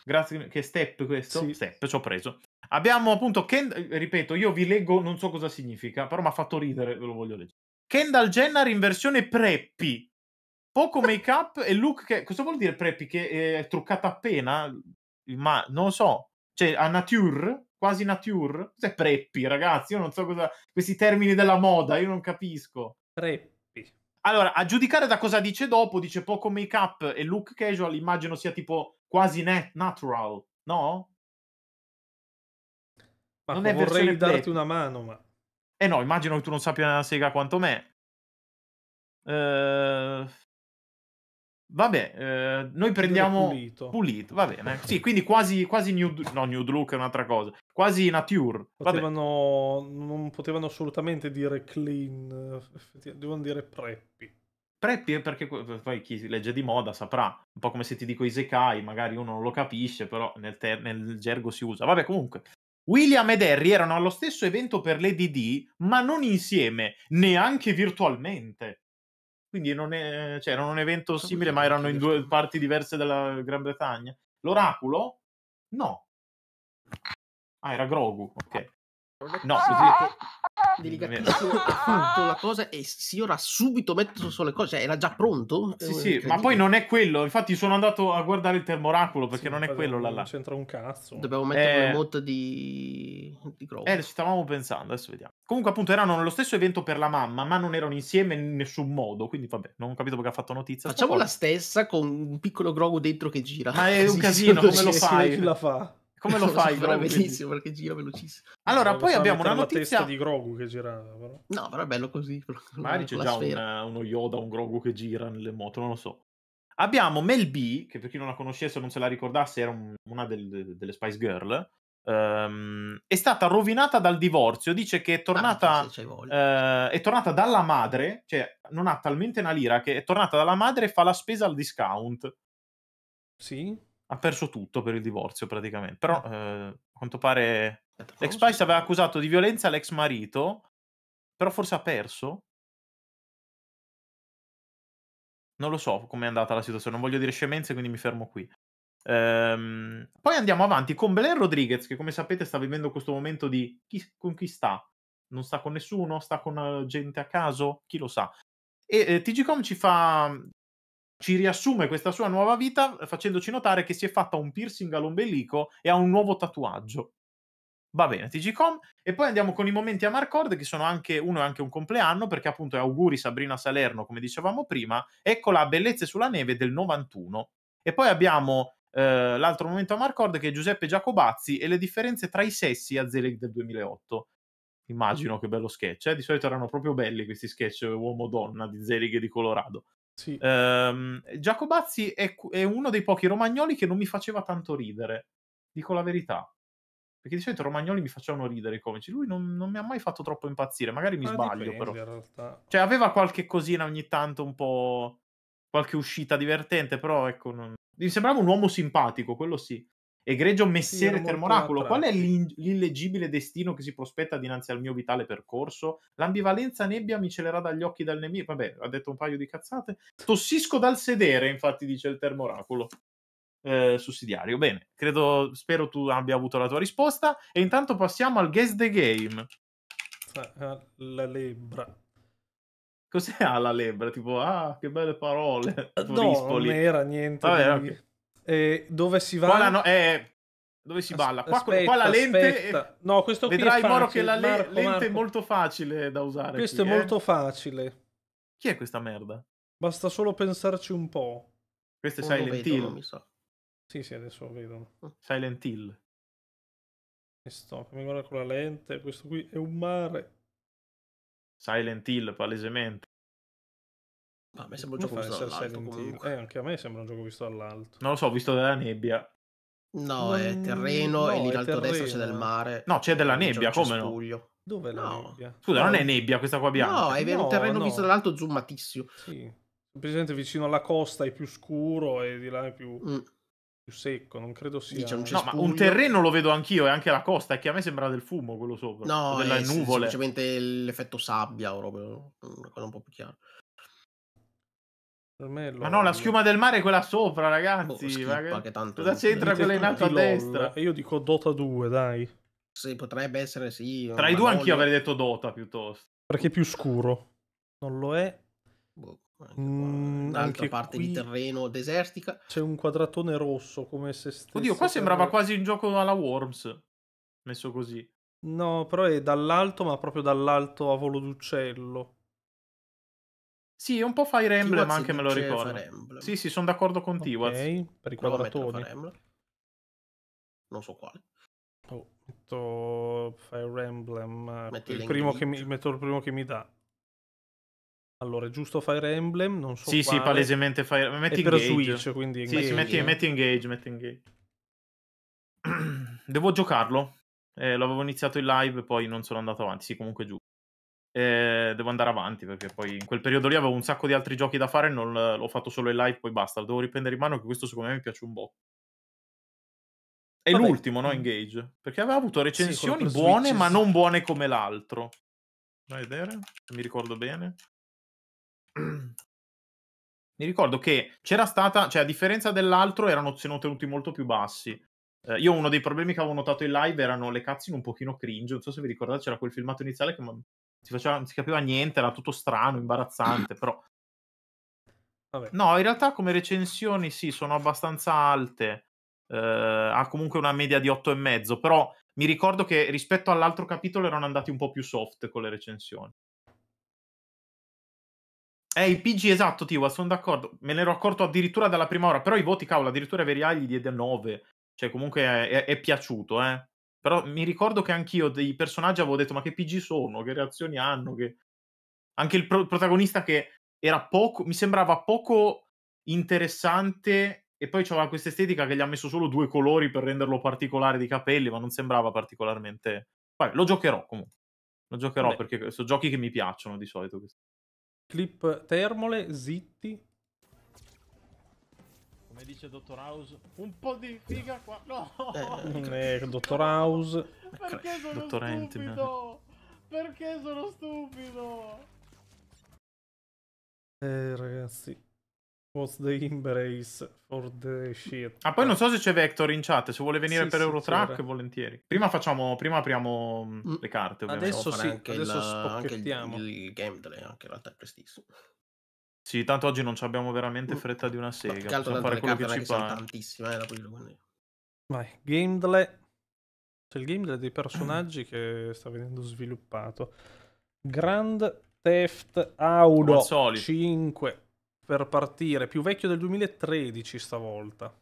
Grazie, che step questo? Sì. Step, ci ho preso. Abbiamo appunto, Ken, ripeto, io vi leggo, non so cosa significa, però mi ha fatto ridere, ve lo voglio leggere. Kendall Jenner in versione preppy. Poco make-up e look che... Cosa vuol dire preppy? Che è truccata appena? Ma non lo so cioè a nature, quasi nature. Cos'è preppi, ragazzi? Io non so cosa. Questi termini della moda, io non capisco. Preppi. Allora, a giudicare da cosa dice dopo, dice poco make up e look casual, immagino sia tipo quasi net natural, no? Ma non è vorrei darti preppi. una mano, ma. Eh no, immagino che tu non sappia una sega quanto me. Uh, Vabbè, eh, noi prendiamo pulito. pulito. va bene. Sì, quindi quasi, quasi nude, no, nude look è un'altra cosa, quasi nature. Potevano, non potevano assolutamente dire clean, devono dire preppy. Preppy perché eh, poi chi legge di moda saprà, un po' come se ti dico isekai, magari uno non lo capisce, però nel, ter- nel gergo si usa. Vabbè, comunque, William ed Harry erano allo stesso evento per l'EDD, ma non insieme, neanche virtualmente. Quindi non è, cioè, era un evento simile, ma erano in due parti diverse della Gran Bretagna. L'oracolo? No. Ah, era Grogu, ok. No, ah, così... Ah, ah. delicatissimo la cosa e si ora subito metto sulle cose, cioè, era già pronto? Sì, eh, sì, ma poi non è quello, infatti sono andato a guardare il termoracolo perché sì, non è quello là là. c'entra un cazzo. Dobbiamo mettere eh... una motta di di Grove. Eh, ci stavamo pensando, adesso vediamo. Comunque appunto erano nello stesso evento per la mamma, ma non erano insieme in nessun modo, quindi vabbè, non ho capito perché ha fatto notizia. Facciamo la stessa con un piccolo Grogu dentro che gira. Ma è un casino, come lo fai? Chi la fa? Come lo, fai, so, Grogu? benissimo perché gira velocissimo. Allora, poi abbiamo una notizia... testa di Grogu che girava, però. No, però è bello così. Magari c'è già una, uno Yoda, un Grogu che gira nelle moto, non lo so. Abbiamo Mel B, che per chi non la conoscesse o non se la ricordasse era un, una del, delle Spice Girl, Um, è stata rovinata dal divorzio. Dice che è ah, tornata, ah, uh, è tornata dalla madre, cioè non ha talmente una lira che è tornata dalla madre e fa la spesa al discount. Sì ha perso tutto per il divorzio praticamente. Però, eh, eh quanto pare, l'ex Spice aveva accusato di violenza l'ex marito, però forse ha perso. Non lo so com'è andata la situazione, non voglio dire scemenze, quindi mi fermo qui. Ehm, poi andiamo avanti con Belen Rodriguez, che come sapete sta vivendo questo momento di chi, con chi sta. Non sta con nessuno, sta con eh, gente a caso, chi lo sa. E eh, TGCOM ci fa ci riassume questa sua nuova vita eh, facendoci notare che si è fatta un piercing all'ombelico e ha un nuovo tatuaggio. Va bene, TGCOM. E poi andiamo con i momenti a Marcord, che sono anche uno e anche un compleanno, perché appunto è auguri Sabrina Salerno, come dicevamo prima. Eccola, Bellezze sulla neve del 91. E poi abbiamo eh, l'altro momento a Marcord, che è Giuseppe Giacobazzi e le differenze tra i sessi a Zelig del 2008. Immagino che bello sketch, eh? di solito erano proprio belli questi sketch uomo-donna di Zelig e di Colorado. Sì. Um, Giacobazzi è, è, uno dei pochi romagnoli che non mi faceva tanto ridere, dico la verità. Perché di solito i romagnoli mi facevano ridere i comici, lui non, non mi ha mai fatto troppo impazzire, magari mi Ma ah, sbaglio dipende, però. Cioè aveva qualche cosina ogni tanto un po'... qualche uscita divertente, però ecco... Non... Mi sembrava un uomo simpatico, quello sì. Egregio messere sì, Termoracolo, qual è l'illegibile destino che si prospetta dinanzi al mio vitale percorso? L'ambivalenza nebbia mi celerà dagli occhi dal nemico. Vabbè, ha detto un paio di cazzate. Tossisco dal sedere, infatti, dice il Termoracolo. Eh, sussidiario. Bene, credo, spero tu abbia avuto la tua risposta. E intanto passiamo al guess the game. Eh, eh, la lebra. Cos'è ah, la lebra? Tipo, ah, che belle parole. Eh, no, non era niente. Vabbè, di... okay eh, dove si va... Qua no- eh, dove si balla? Qua, aspetta, qua la lente... È... No, questo qui Vedrai, è facile. Moro, che la le- Marco, lente Marco. è molto facile da usare. Questo qui, è eh? molto facile. Chi è questa merda? Basta solo pensarci un po'. Questo è non Silent vedo, Hill. So. Sì, sì, adesso lo vedo. Mm. Silent Hill. Questo, mi guarda con la lente, questo qui è un mare. Silent Hill, palesemente. Ma ah, a me sembra un gioco visto dall'alto. Eh, anche a me sembra un gioco visto dall'alto. Non lo so, ho visto della nebbia. No, non... è terreno no, e lì in alto destra c'è del mare. No, c'è della nebbia, come cespuglio. no? Dove la no. nebbia? Scusa, non è nebbia questa qua bianca. No, è un terreno visto dall'alto zoomatissimo. Sì. Semplicemente vicino alla costa è più scuro e di là è più... Mm secco, non credo sia. Sì, un no, ma un terreno lo vedo anch'io e anche la costa, è che a me sembra del fumo quello sopra. No, delle nuvole. semplicemente l'effetto sabbia o proprio una cosa un po' più chiara. Ma no, la schiuma del mare è quella sopra, ragazzi. Oh, schippa, ma che... tanto... Cosa c'entra quella in alto a destra? E io dico Dota 2, dai. Sì, potrebbe essere sì. Tra i due anch'io avrei detto Dota piuttosto. Perché è più scuro. Non lo è. Boh, anche mm, Un'altra eh, parte di terreno desertica. C'è un quadratone rosso come se stesso. Oddio, qua sembrava per... quasi un gioco alla Worms. Messo così. No, però è dall'alto, ma proprio dall'alto a volo d'uccello. Sì, è un po' Fire Emblem Chi anche me lo ricordo. Sì, sì, sono d'accordo con okay, Ok, Per i quadratoni. Non so quale. Oh, metto Fire Emblem. Metti il primo che mi, metto il primo che mi dà. Allora, è giusto Fire Emblem? Non so. Sì, quale. sì, palesemente Fire Emblem. Metti è engage. Switch, quindi Sì, sì metti, metti, engage, metti engage. Devo giocarlo. Eh, l'avevo iniziato in live, poi non sono andato avanti. Sì, comunque giù. Eh, devo andare avanti perché poi in quel periodo lì avevo un sacco di altri giochi da fare, non l'ho fatto solo in live, poi basta, lo devo riprendere in mano che questo secondo me mi piace un po'. È Vabbè. l'ultimo, no, mm. Engage? Perché aveva avuto recensioni sì, buone, Switch, ma non buone come l'altro. Vai a vedere, se mi ricordo bene. mi ricordo che c'era stata, cioè a differenza dell'altro erano tenuti molto più bassi. Eh, io uno dei problemi che avevo notato in live erano le cutscene un pochino cringe, non so se vi ricordate, c'era quel filmato iniziale che si faceva, non si capiva niente, era tutto strano, imbarazzante, però... Vabbè. No, in realtà come recensioni sì, sono abbastanza alte, eh, ha comunque una media di 8,5, però mi ricordo che rispetto all'altro capitolo erano andati un po' più soft con le recensioni. Eh, il PG esatto, Tiwa, sono d'accordo. Me ne ero accorto addirittura dalla prima ora, però i voti, cavolo, addirittura Veriai gli diede 9. Cioè, comunque è, è, è piaciuto, eh. Però mi ricordo che anch'io dei personaggi avevo detto: ma che PG sono? Che reazioni hanno? Che... Anche il pro- protagonista che era poco, mi sembrava poco interessante e poi c'aveva questa estetica che gli ha messo solo due colori per renderlo particolare di capelli, ma non sembrava particolarmente... Poi lo giocherò comunque. Lo giocherò Beh. perché sono giochi che mi piacciono di solito. Clip Termole, zitti come dice Dottor House, un po' di figa qua. No, eh, non è Dottor House. Perché sono Dottor stupido? Perché sono stupido? Eh, ragazzi. What's the embrace for the shit? Ah, poi non so se c'è Vector in chat, se vuole venire sì, per sì, Eurotrack, c'era. volentieri. Prima facciamo, prima apriamo mm, mm, le carte. Ovviamente. Adesso sì, adesso il, anche il, il gameplay, anche in realtà è prestissimo. Sì, tanto oggi non abbiamo veramente mm. fretta di una sega. No, che altro fare quello che ci pare. tantissime, eh, quello, quindi... Vai, Gameplay. C'è il gameplay dei personaggi che sta venendo sviluppato. Grand Theft Auto 5 per partire, più vecchio del 2013 stavolta.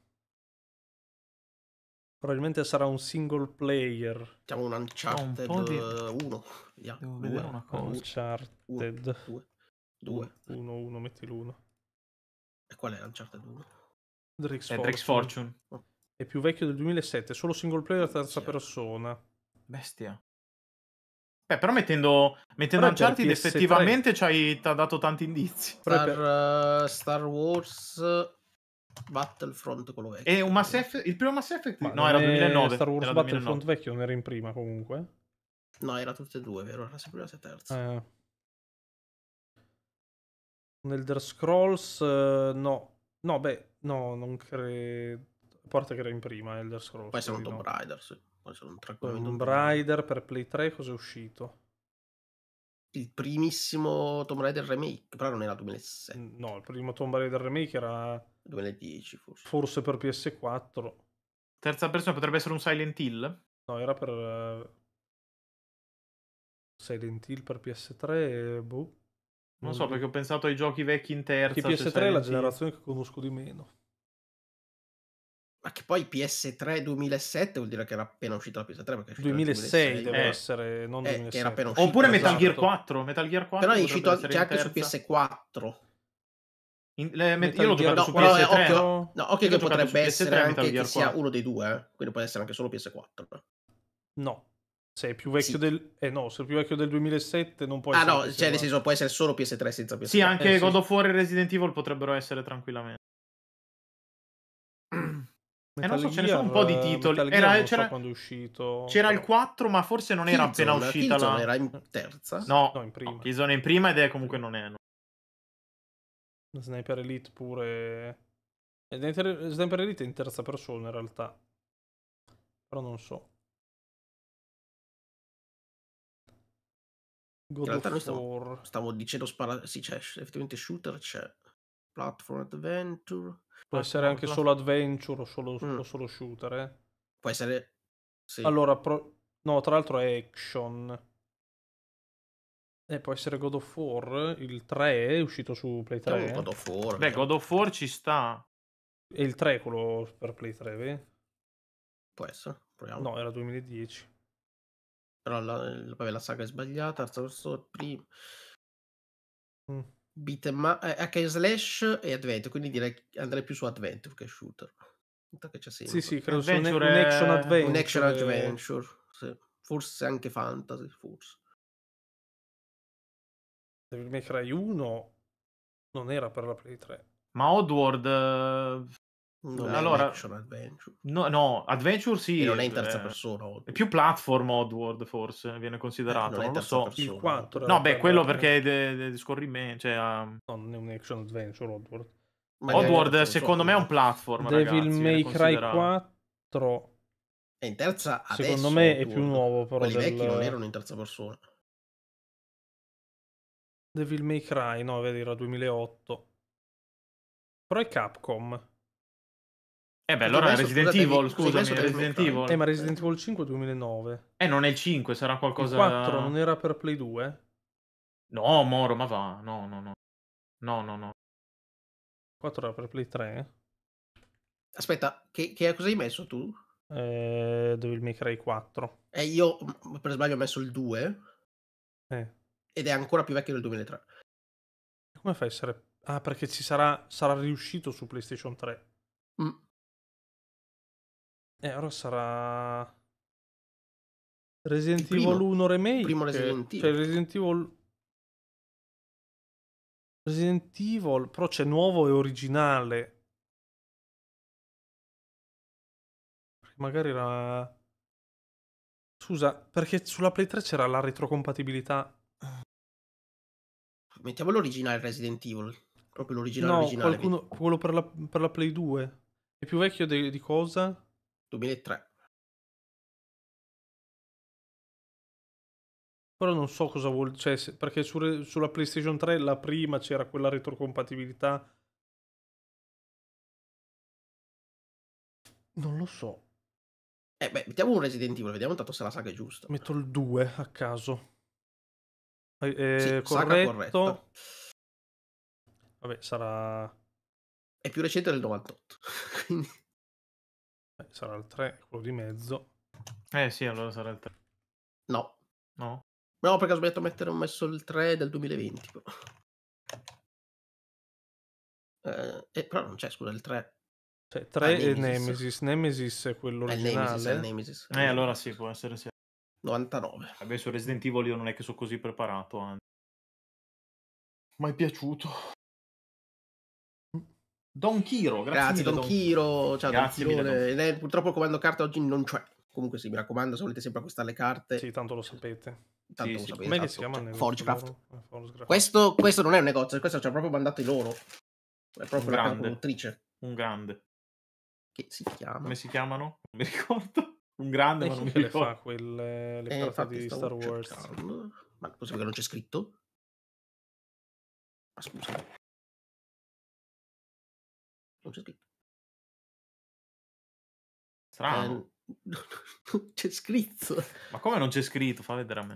Probabilmente sarà un single player. Diciamo un Uncharted 1. Un di... Devo vedere una cosa. Uncharted. Uno. Uno. 2. 1, 1, metti l'1. E qual è l'uncharted 1? Drake's, è eh, Fortune. Drake's Fortune. Oh. È più vecchio del 2007, solo single player a terza persona. Bestia. Beh, però mettendo, mettendo però Uncharted effettivamente ci hai dato tanti indizi. Star, uh, Star Wars Battlefront quello vecchio. E un Mass Effect, il primo Mass Effect? Ma no, era 2009. Star Wars Battlefront 2009. vecchio non era in prima comunque. No, era tutte e due, vero? Era sempre la terza. Eh. Un Elder Scrolls, uh, no. No, beh, no, non credo. A parte che era in prima eh, Elder Scrolls. Poi sono un Tomb Raider, sì. Poi sono un Tomb Raider, per Play 3 cos'è uscito? Il primissimo Tomb Raider remake, però non era 2007. No, il primo Tomb Raider remake era 2010 forse. Forse per PS4. Terza persona potrebbe essere un Silent Hill? No, era per eh, Silent Hill per PS3 e boh. Non mm. so perché ho pensato ai giochi vecchi in terza. Che PS3 è la generazione che conosco di meno. Ma che poi PS3 2007 vuol dire che era appena uscita la PS3 perché 2006, 2006 deve eh. essere, non eh, 2007. Era appena uscita, Oppure esatto. Metal Gear 4, esatto. Metal Gear 4 Però è uscito anche, anche su PS4. In, le, Metal io lo giocato no, su PS3. Eh, no, occhio, no, occhio che potrebbe essere anche che sia uno dei due, eh? quindi può essere anche solo PS4. No, se è più vecchio sì. del... Eh no, se è più vecchio del 2007 non può ah, essere... Ah no, cioè nel senso può essere solo PS3 senza PS3. Sì, anche eh, God of War e Resident Evil potrebbero essere tranquillamente. E eh, non so, ce ne sono un po' di titoli. Era, c'era, so uscito, c'era il 4, ma forse non era appena uscita Killzone la... era in terza? No, no in prima. No, Killzone è in prima ed è comunque non è... No. Sniper Elite pure... Sniper Elite è in terza persona in realtà. Però non so. God of War. stavo, stavo, dicendo spara... Sì, c'è, effettivamente shooter c'è. Platform adventure. Può essere anche solo adventure o solo, mm. o solo shooter, eh? Può essere... Sì. Allora, pro... no, tra l'altro è action. Eh, può essere God of War, il 3 è uscito su Play 3. Eh. God of War. Beh, God of War ci sta. E il 3 quello per Play 3, vedi? Può essere, proviamo. No, era 2010. Però la, vabbè, la saga è sbagliata. Arthur primo. Mm. Ma- eh, slash e Adventure, quindi direi andrei più su Adventure che Shooter. Che c'è sempre. sì, sì, credo sia un, un, action adventure. Un action adventure, sì. forse anche fantasy, forse. Devil May Cry 1 non era per la Play 3. Ma Oddworld eh, non allora, action adventure. No, no, adventure sì. E non è in terza eh, è, persona. Oddworld. È più platform Oddworld forse, viene considerato. Eh, non, non lo so. Persona. Il 4. No, beh, quello perché è de, de, scorrimento. Cioè, um... non è un action adventure Oddworld. Oddworld secondo so, me è un platform. Devil ragazzi, May Cry 4. È in terza adesso, Secondo me Oddworld. è più nuovo però. Quelli del... vecchi non erano in terza persona. Devil May Cry, no, vedi, era 2008. Però è Capcom. Eh beh, eh, allora adesso, Resident scusate, Evil, scusami, scusami Resident Evil. Eh, ma Resident Evil 5 2009. Eh, non è il 5, sarà qualcosa... Il 4 non era per Play 2? No, Moro, ma va, no, no, no. No, no, no. 4 era per Play 3? Aspetta, che, che cosa hai messo tu? Eh, Devil May Cry 4. eh, io, per sbaglio, ho messo il 2. Eh. Ed è ancora più vecchio del 2003. Come fa a essere... Ah, perché ci sarà, sarà riuscito su PlayStation 3. Mm. Eh, ora sarà... Resident primo, Evil 1 Remake? Primo Resident cioè, Evil. Cioè Resident Evil... Resident Evil, però c'è nuovo e originale. Magari era... Scusa, perché sulla Play 3 c'era la retrocompatibilità. Mettiamo l'originale Resident Evil. Proprio l'originale. No, originale. Qualcuno, quello per la, per la, Play 2. È più vecchio di, di cosa? 2003. Però non so cosa vuol cioè, perché su, sulla PlayStation 3 la prima c'era quella retrocompatibilità. Non lo so. Eh beh, mettiamo un Resident Evil, vediamo tanto se la saga è giusta. Metto il 2 a caso. Eh, eh sì, corretto. Vabbè, sarà... È più recente del 98. Quindi... Eh, sarà il 3, quello di mezzo. Eh sì, allora sarà il 3. No. No? No, perché ho sbagliato a mettere, ho messo il 3 del 2020. Eh, eh, però non c'è, scusa, il 3. Cioè, 3 ah, e Nemesis. Nemesis è quello originale. È Nemesis, è Nemesis. Eh, allora sì, può essere sì. 99. Vabbè, su Resident Evil io non è che sono così preparato. Eh. Mi è piaciuto. Don Chiro, grazie, grazie mille, Don, Don Chiro, ciao grazie Don Chiro. Ed è purtroppo il comando carta oggi non c'è. Comunque sì, mi raccomando, se volete sempre acquistare le carte. Sì, tanto lo sapete. Tanto sì, lo sì. sapete. Come esatto. si chiama? Cioè, Forgecraft. Eh, questo, questo, non è un negozio, questo ci ha proprio mandato loro. È proprio la produttrice. Un grande. Che si chiama? Come si chiamano? Non mi ricordo. Un grande, eh, ma non mi ricordo. Le fa quelle, le eh, carte di Star Wars. Cercando. Ma cos'è che non c'è scritto? Ma scusa. Non c'è scritto. Strano. Eh, non c'è scritto. Ma come non c'è scritto? Fa vedere a me.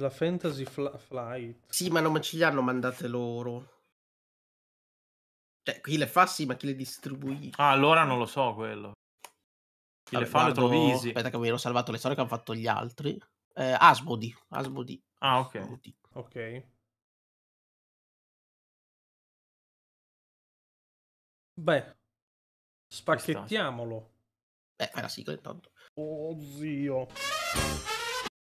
La Fantasy fl- Flight. Sì, ma non ce li hanno mandate loro. Cioè, chi le fa sì, ma chi le distribuisce? Ah, allora non lo so quello. Chi Vabbè, le fa guardo... le trovisi. Aspetta che mi ero salvato le storie che hanno fatto gli altri. Eh, Asmodi. Asmodi. Ah, ok. Asmodi. Ok. Beh, spacchettiamolo. Beh, fai la sigla intanto. Oh zio.